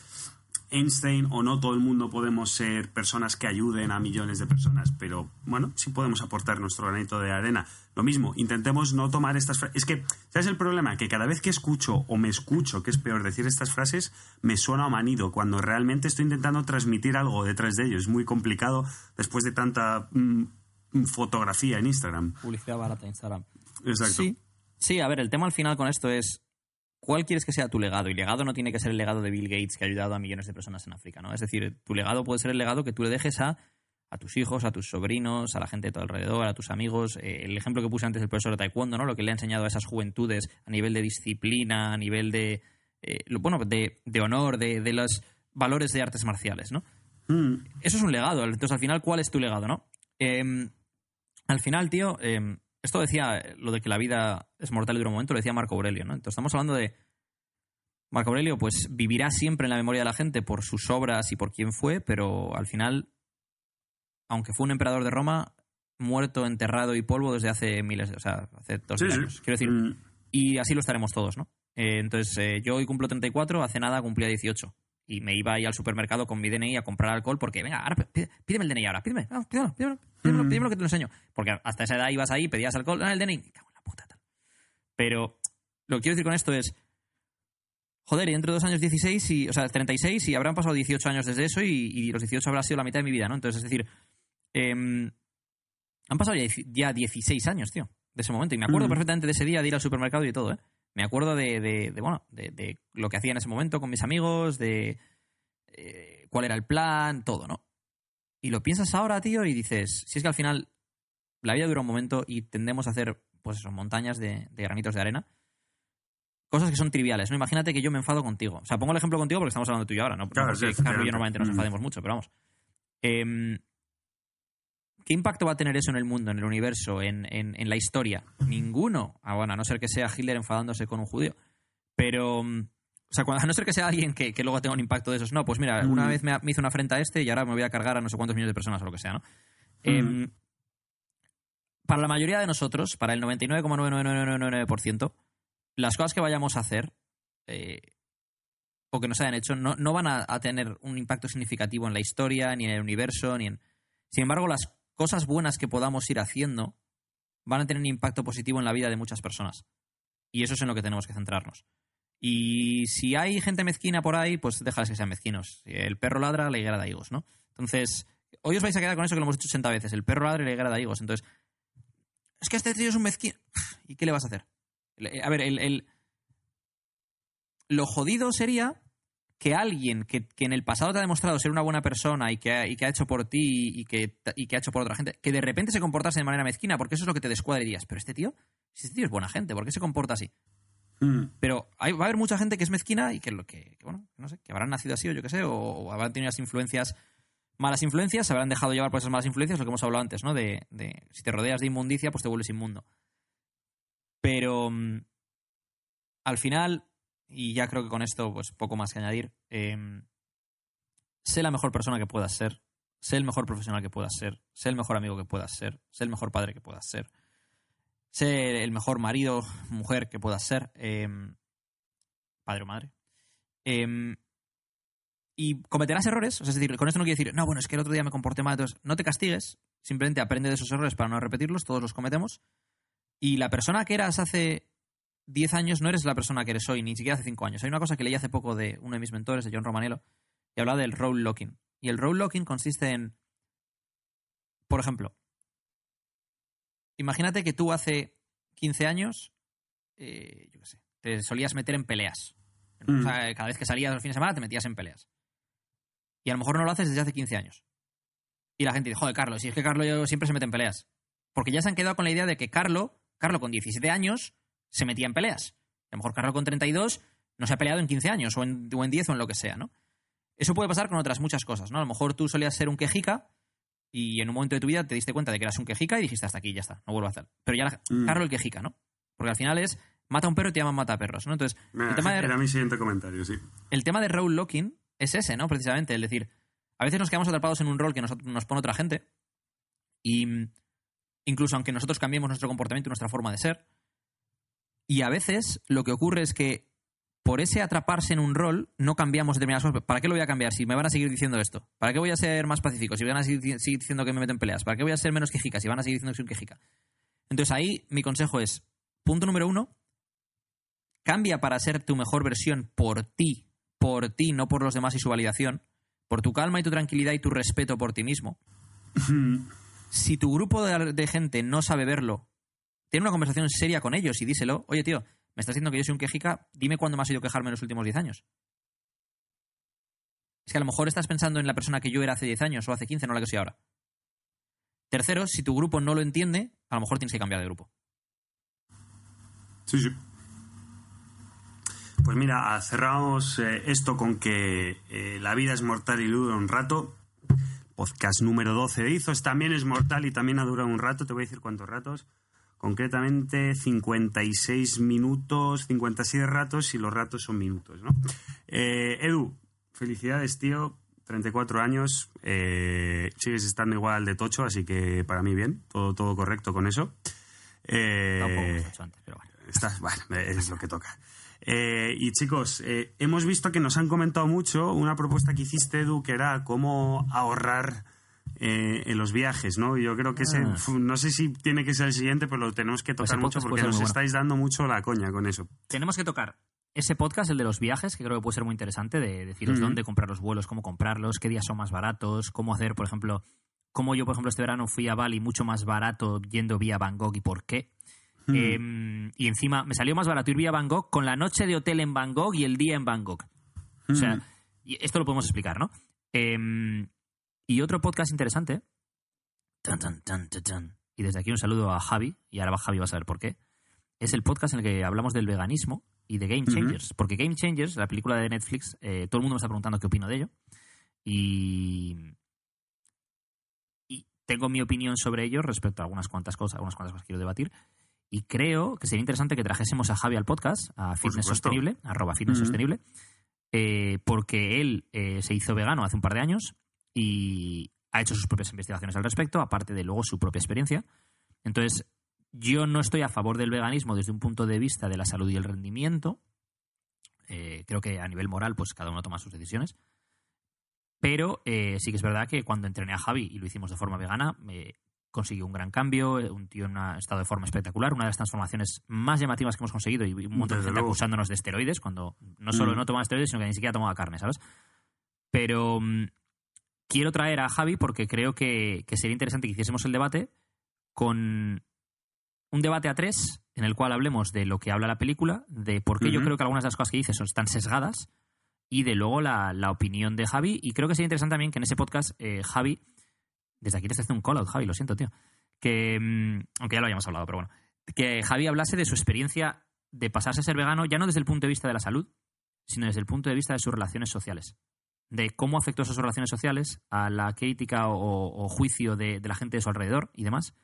Einstein o no todo el mundo podemos ser personas que ayuden a millones de personas, pero bueno, sí podemos aportar nuestro granito de arena. Lo mismo, intentemos no tomar estas frases. Es que, ¿sabes el problema? Que cada vez que escucho o me escucho, que es peor decir estas frases, me suena a manido, cuando realmente estoy intentando transmitir algo detrás de ello. Es muy complicado después de tanta mm, fotografía en Instagram. Publicidad barata en Instagram. Exacto. Sí, a ver, el tema al final con esto es ¿cuál quieres que sea tu legado? Y legado no tiene que ser el legado de Bill Gates que ha ayudado a millones de personas en África, ¿no? Es decir, tu legado puede ser el legado que tú le dejes a, tus hijos, a tus sobrinos, a la gente de tu alrededor, a tus amigos. Eh, el ejemplo que puse antes del profesor de Taekwondo, ¿no? Lo que le ha enseñado a esas juventudes a nivel de disciplina, a nivel de, eh, bueno, de, de honor, de, de, los valores de artes marciales, ¿no? Hmm. Eso es un legado. Entonces, al final, ¿cuál es tu legado, no? Em, al final, tío, em, esto decía lo de que la vida es mortal y duró un momento, lo decía Marco Aurelio, ¿no? Entonces estamos hablando de. Marco Aurelio, pues vivirá siempre en la memoria de la gente por sus obras y por quién fue, pero al final, aunque fue un emperador de Roma, muerto, enterrado y polvo desde hace miles, o sea, hace dos años. Quiero decir, mm. y así lo estaremos todos, ¿no? Eh, entonces, eh, yo hoy cumplo 34, hace nada cumplía 18 y me iba ahí al supermercado con mi DNI a comprar alcohol porque, venga, ahora pídeme, el DNI ahora, pídeme, no, pídeme, mm. pídemelo que te lo enseño. Porque hasta esa edad ibas ahí, pedías alcohol, no, ah, el DNI, cago en la puta, tal. Pero lo que quiero decir con esto es, joder, dentro de dos años 16 y, o sea, 36 y habrán pasado 18 años desde eso y, los 18 habrán sido la mitad de mi vida, ¿no? Entonces, es decir, em, han pasado ya, ya 16 años, tío, de ese momento. Y me acuerdo mm. perfectamente de ese día de ir al supermercado y de todo, ¿eh? me acuerdo de, de, bueno, de, lo que hacía en ese momento con mis amigos, de eh, cuál era el plan, todo, ¿no? Y lo piensas ahora, tío, y dices, si es que al final la vida dura un momento y tendemos a hacer, pues eso, montañas de, granitos de arena, cosas que son triviales, ¿no? Imagínate que yo me enfado contigo. O sea, pongo el ejemplo contigo porque estamos hablando tú y ahora, ¿no? Claro, yo normalmente nos mm. enfademos mucho, pero vamos. Eh, ¿Qué impacto va a tener eso en el mundo, en el universo, en, la historia? Ninguno. Ah, bueno, a no ser que sea Hitler enfadándose con un judío. Pero, mm, o sea, a no ser que sea alguien que, luego tenga un impacto de esos. No, pues mira, una mm. vez me, hizo una afrenta a este y ahora me voy a cargar a no sé cuántos millones de personas o lo que sea, ¿no? Mm. Em, para la mayoría de nosotros, para el 99,99999%, las cosas que vayamos a hacer eh, o que nos hayan hecho no, van a, a, tener un impacto significativo en la historia, ni en el universo, ni en... Sin embargo, las cosas buenas que podamos ir haciendo van a tener un impacto positivo en la vida de muchas personas. Y eso es en lo que tenemos que centrarnos. Y si hay gente mezquina por ahí, pues déjales que sean mezquinos. El perro ladra, la higuera da higos, ¿no? Entonces, hoy os vais a quedar con eso que lo hemos dicho 80 veces. El perro ladra y la higuera higos. Entonces, es que este tío es un mezquino. ¿Y qué le vas a hacer? A ver, el... lo jodido sería que alguien que, en el pasado te ha demostrado ser una buena persona y que ha, que ha hecho por ti y que, ha hecho por otra gente, que de repente se comportase de manera mezquina, porque eso es lo que te descuadrirías. Pero este tío, este tío es buena gente, ¿por qué se comporta así? Hmm. Pero va a haber mucha gente que es mezquina y que, lo que, bueno, no sé, que habrán nacido así o yo qué sé, o, habrán tenido las influencias, malas influencias, se habrán dejado llevar por esas malas influencias, lo que hemos hablado antes, ¿no? de si te rodeas de inmundicia, pues te vuelves inmundo. Pero mm, al final, y ya creo que con esto, pues poco más que añadir. Em, sé la mejor persona que puedas ser, sé el mejor profesional que puedas ser, sé el mejor amigo que puedas ser, sé el mejor padre que puedas ser, sé el mejor marido, mujer que puedas ser, em, padre o madre. Em, y cometerás errores, es decir, con esto no quiero decir, no, bueno, es que el otro día me comporté mal, entonces no te castigues, simplemente aprende de esos errores para no repetirlos, todos los cometemos. Y la persona que eras hace 10 años no eres la persona que eres hoy, ni siquiera hace 5 años. Hay una cosa que leí hace poco de uno de mis mentores, de John Romanello, y hablaba del role locking. Y el role locking consiste en, por ejemplo, imagínate que tú hace 15 años, eh, yo qué sé, te solías meter en peleas. Mm. cada vez que salías los fines de semana te metías en peleas. Y a lo mejor no lo haces desde hace 15 años. Y la gente dice, joder, Carlos, si es que Carlos siempre se mete en peleas. Porque ya se han quedado con la idea de que Carlos, Carlos con 17 años, se metía en peleas. A lo mejor Carlos con 32 no se ha peleado en 15 años o en, 10 o en lo que sea, ¿no? Eso puede pasar con otras muchas cosas, ¿no? A lo mejor tú solías ser un quejica y en un momento de tu vida te diste cuenta de que eras un quejica y dijiste hasta aquí, ya está, no vuelvo a hacer. Pero ya mm. Carlos el quejica, ¿no? Porque al final es mata a un perro y te llaman mata a perros, ¿no? Entonces, el tema de, era mi siguiente comentario, El tema de Raúl Locking es ese, ¿no? Precisamente, es decir, a veces nos quedamos atrapados en un rol que nos, nos pone otra gente y mm, incluso aunque nosotros cambiemos nuestro comportamiento y nuestra forma de ser, y a veces lo que ocurre es que por ese atraparse en un rol no cambiamos determinadas cosas. ¿Para qué lo voy a cambiar si me van a seguir diciendo esto? ¿Para qué voy a ser más pacífico si van a seguir, diciendo que me meten peleas? ¿Para qué voy a ser menos quejica si van a seguir diciendo que soy quejica? Entonces ahí mi consejo es, punto número uno, cambia para ser tu mejor versión por ti, por ti, no por los demás y su validación, por tu calma y tu tranquilidad y tu respeto por ti mismo. si tu grupo de gente no sabe verlo tiene una conversación seria con ellos y díselo, oye tío, me estás diciendo que yo soy un quejica, dime cuándo me has oído quejarme en los últimos 10 años. Es que a lo mejor estás pensando en la persona que yo era hace 10 años o hace 15, no la que soy ahora. Tercero, si tu grupo no lo entiende, a lo mejor tienes que cambiar de grupo. Sí, sí. Pues mira, cerramos eh, esto con que eh, la vida es mortal y dura un rato. Podcast número 12 de Izos también es mortal y también ha durado un rato. Te voy a decir cuántos ratos concretamente 56 minutos, 56 ratos y los ratos son minutos, ¿no? Eh, Edu, felicidades, tío. 34 años, eh, sigues estando igual de tocho, así que para mí bien, todo, todo correcto con eso. Eh, antes, pero bueno. Estás, bueno, es lo que toca. Eh, y chicos, hemos visto que nos han comentado mucho una propuesta que hiciste, Edu, que era cómo ahorrar eh, en los viajes, ¿no? Yo creo que ese, ah. no sé si tiene que ser el siguiente, pero lo tenemos que tocar mucho porque nos estáis dando mucho la coña con eso. Tenemos que tocar ese podcast, el de los viajes, que creo que puede ser muy interesante, de deciros dónde comprar los vuelos, cómo comprarlos, qué días son más baratos, cómo hacer, por ejemplo, cómo yo, por ejemplo, este verano fui a Bali mucho más barato yendo vía Bangkok y por qué. Em, y encima me salió más barato ir vía Bangkok con la noche de hotel en Bangkok y el día en Bangkok. O sea, esto lo podemos explicar, ¿no? Eh, y otro podcast interesante. y desde aquí un saludo a Javi, y ahora Javi va a saber por qué. Es el podcast en el que hablamos del veganismo y de Game Changers. Porque Game Changers, la película de Netflix, eh, todo el mundo me está preguntando qué opino de ello. Y, y tengo mi opinión sobre ello respecto a algunas cuantas cosas, algunas cuantas cosas que quiero debatir. Y creo que sería interesante que trajésemos a Javi al podcast, a Fitness Sostenible, arroba Sostenible, eh, porque él eh, se hizo vegano hace un par de años y ha hecho sus propias investigaciones al respecto, aparte de luego su propia experiencia. Entonces, yo no estoy a favor del veganismo desde un punto de vista de la salud y el rendimiento. Eh, creo que a nivel moral, pues cada uno toma sus decisiones. Pero eh, sí que es verdad que cuando entrené a Javi y lo hicimos de forma vegana, consiguió un gran cambio, eh, un tío en un estado de forma espectacular, una de las transformaciones más llamativas que hemos conseguido y un montón de gente acusándonos de esteroides, cuando no solo mm. no tomaba esteroides, sino que ni siquiera tomaba carne, ¿sabes? Pero mm, quiero traer a Javi porque creo que, sería interesante que hiciésemos el debate con un debate a tres en el cual hablemos de lo que habla la película, de por qué yo creo que algunas de las cosas que dice son, están sesgadas y de luego la, opinión de Javi. Y creo que sería interesante también que en ese podcast eh, Javi, desde aquí te hace un call-out, Javi, lo siento, tío, que, mm, aunque ya lo hayamos hablado, pero bueno, que Javi hablase de su experiencia de pasarse a ser vegano, ya no desde el punto de vista de la salud, sino desde el punto de vista de sus relaciones sociales de cómo afectó esas relaciones sociales a la crítica o, juicio de, la gente de su alrededor y demás.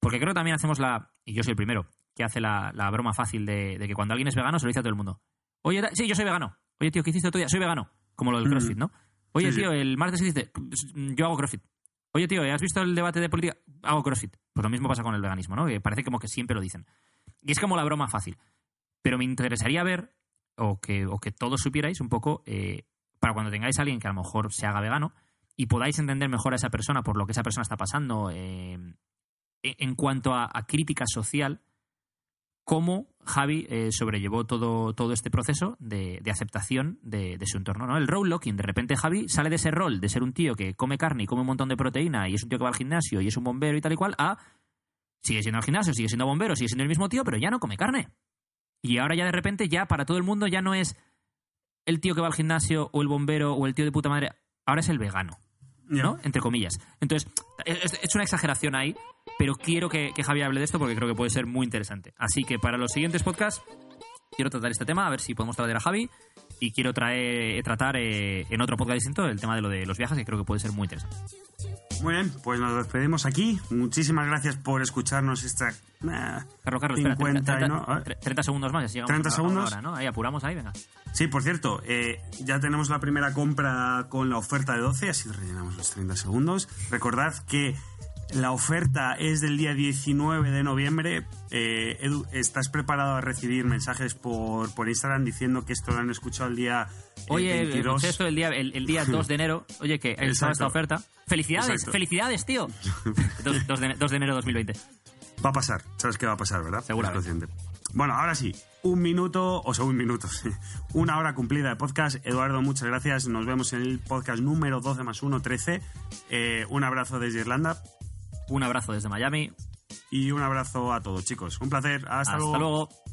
Porque creo que también hacemos la, y yo soy el primero, que hace la, broma fácil de, que cuando alguien es vegano se lo dice a todo el mundo. Oye, sí, yo soy vegano. Oye, tío, ¿qué hiciste otro día? Soy vegano. Como lo del mm. CrossFit, ¿no? Oye, tío, el martes hiciste... Yo hago CrossFit. Oye, tío, ¿has visto el debate de política? Hago CrossFit. Pues lo mismo pasa con el veganismo, ¿no? Que parece como que siempre lo dicen. Y es como la broma fácil. Pero me interesaría ver, o que, que todos supierais un poco... Eh, para cuando tengáis a alguien que a lo mejor se haga vegano y podáis entender mejor a esa persona por lo que esa persona está pasando eh, e, en cuanto a, crítica social, cómo Javi eh, sobrellevó todo, todo este proceso de, aceptación de, su entorno. ¿no? El role locking, de repente Javi sale de ese rol, de ser un tío que come carne y come un montón de proteína y es un tío que va al gimnasio y es un bombero y tal y cual, a sigue siendo al gimnasio, sigue siendo bombero, sigue siendo el mismo tío, pero ya no come carne. Y ahora ya de repente ya para todo el mundo ya no es el tío que va al gimnasio o el bombero o el tío de puta madre, ahora es el vegano. ¿no? Entre comillas. Entonces, es, una exageración ahí, pero quiero que, Javi hable de esto porque creo que puede ser muy interesante. Así que para los siguientes podcasts, quiero tratar este tema, a ver si podemos traer a Javi y quiero traer, tratar eh, en otro podcast distinto el tema de lo de los viajes, que creo que puede ser muy interesante. Muy bien, pues nos despedimos aquí. Muchísimas gracias por escucharnos esta. Eh, Carlos, 50, 30, eh. segundos más, así llegamos 30 segundos. ¿no? Ahí apuramos, ahí, venga. Sí, por cierto, ya tenemos la primera compra con la oferta de 12, así rellenamos los 30 segundos. Recordad que la oferta es del día 19 de noviembre. Eh, Edu, ¿estás preparado a recibir mensajes por, por Instagram diciendo que esto lo han escuchado el día eh, Oye, el día, el, día 2 de enero. Oye, que estaba esta oferta. ¡Felicidades! ¡Felicidades, tío! 2, de, enero de enero 2020. Va a pasar, sabes qué va a pasar, ¿verdad? Seguro. Bueno, ahora sí, un minuto, o sea, un minuto, una hora cumplida de podcast. Eduardo, muchas gracias. Nos vemos en el podcast número 12 más 1, 13. Eh, un abrazo desde Irlanda. Un abrazo desde Miami. Y un abrazo a todos, chicos. Un placer. Hasta, luego.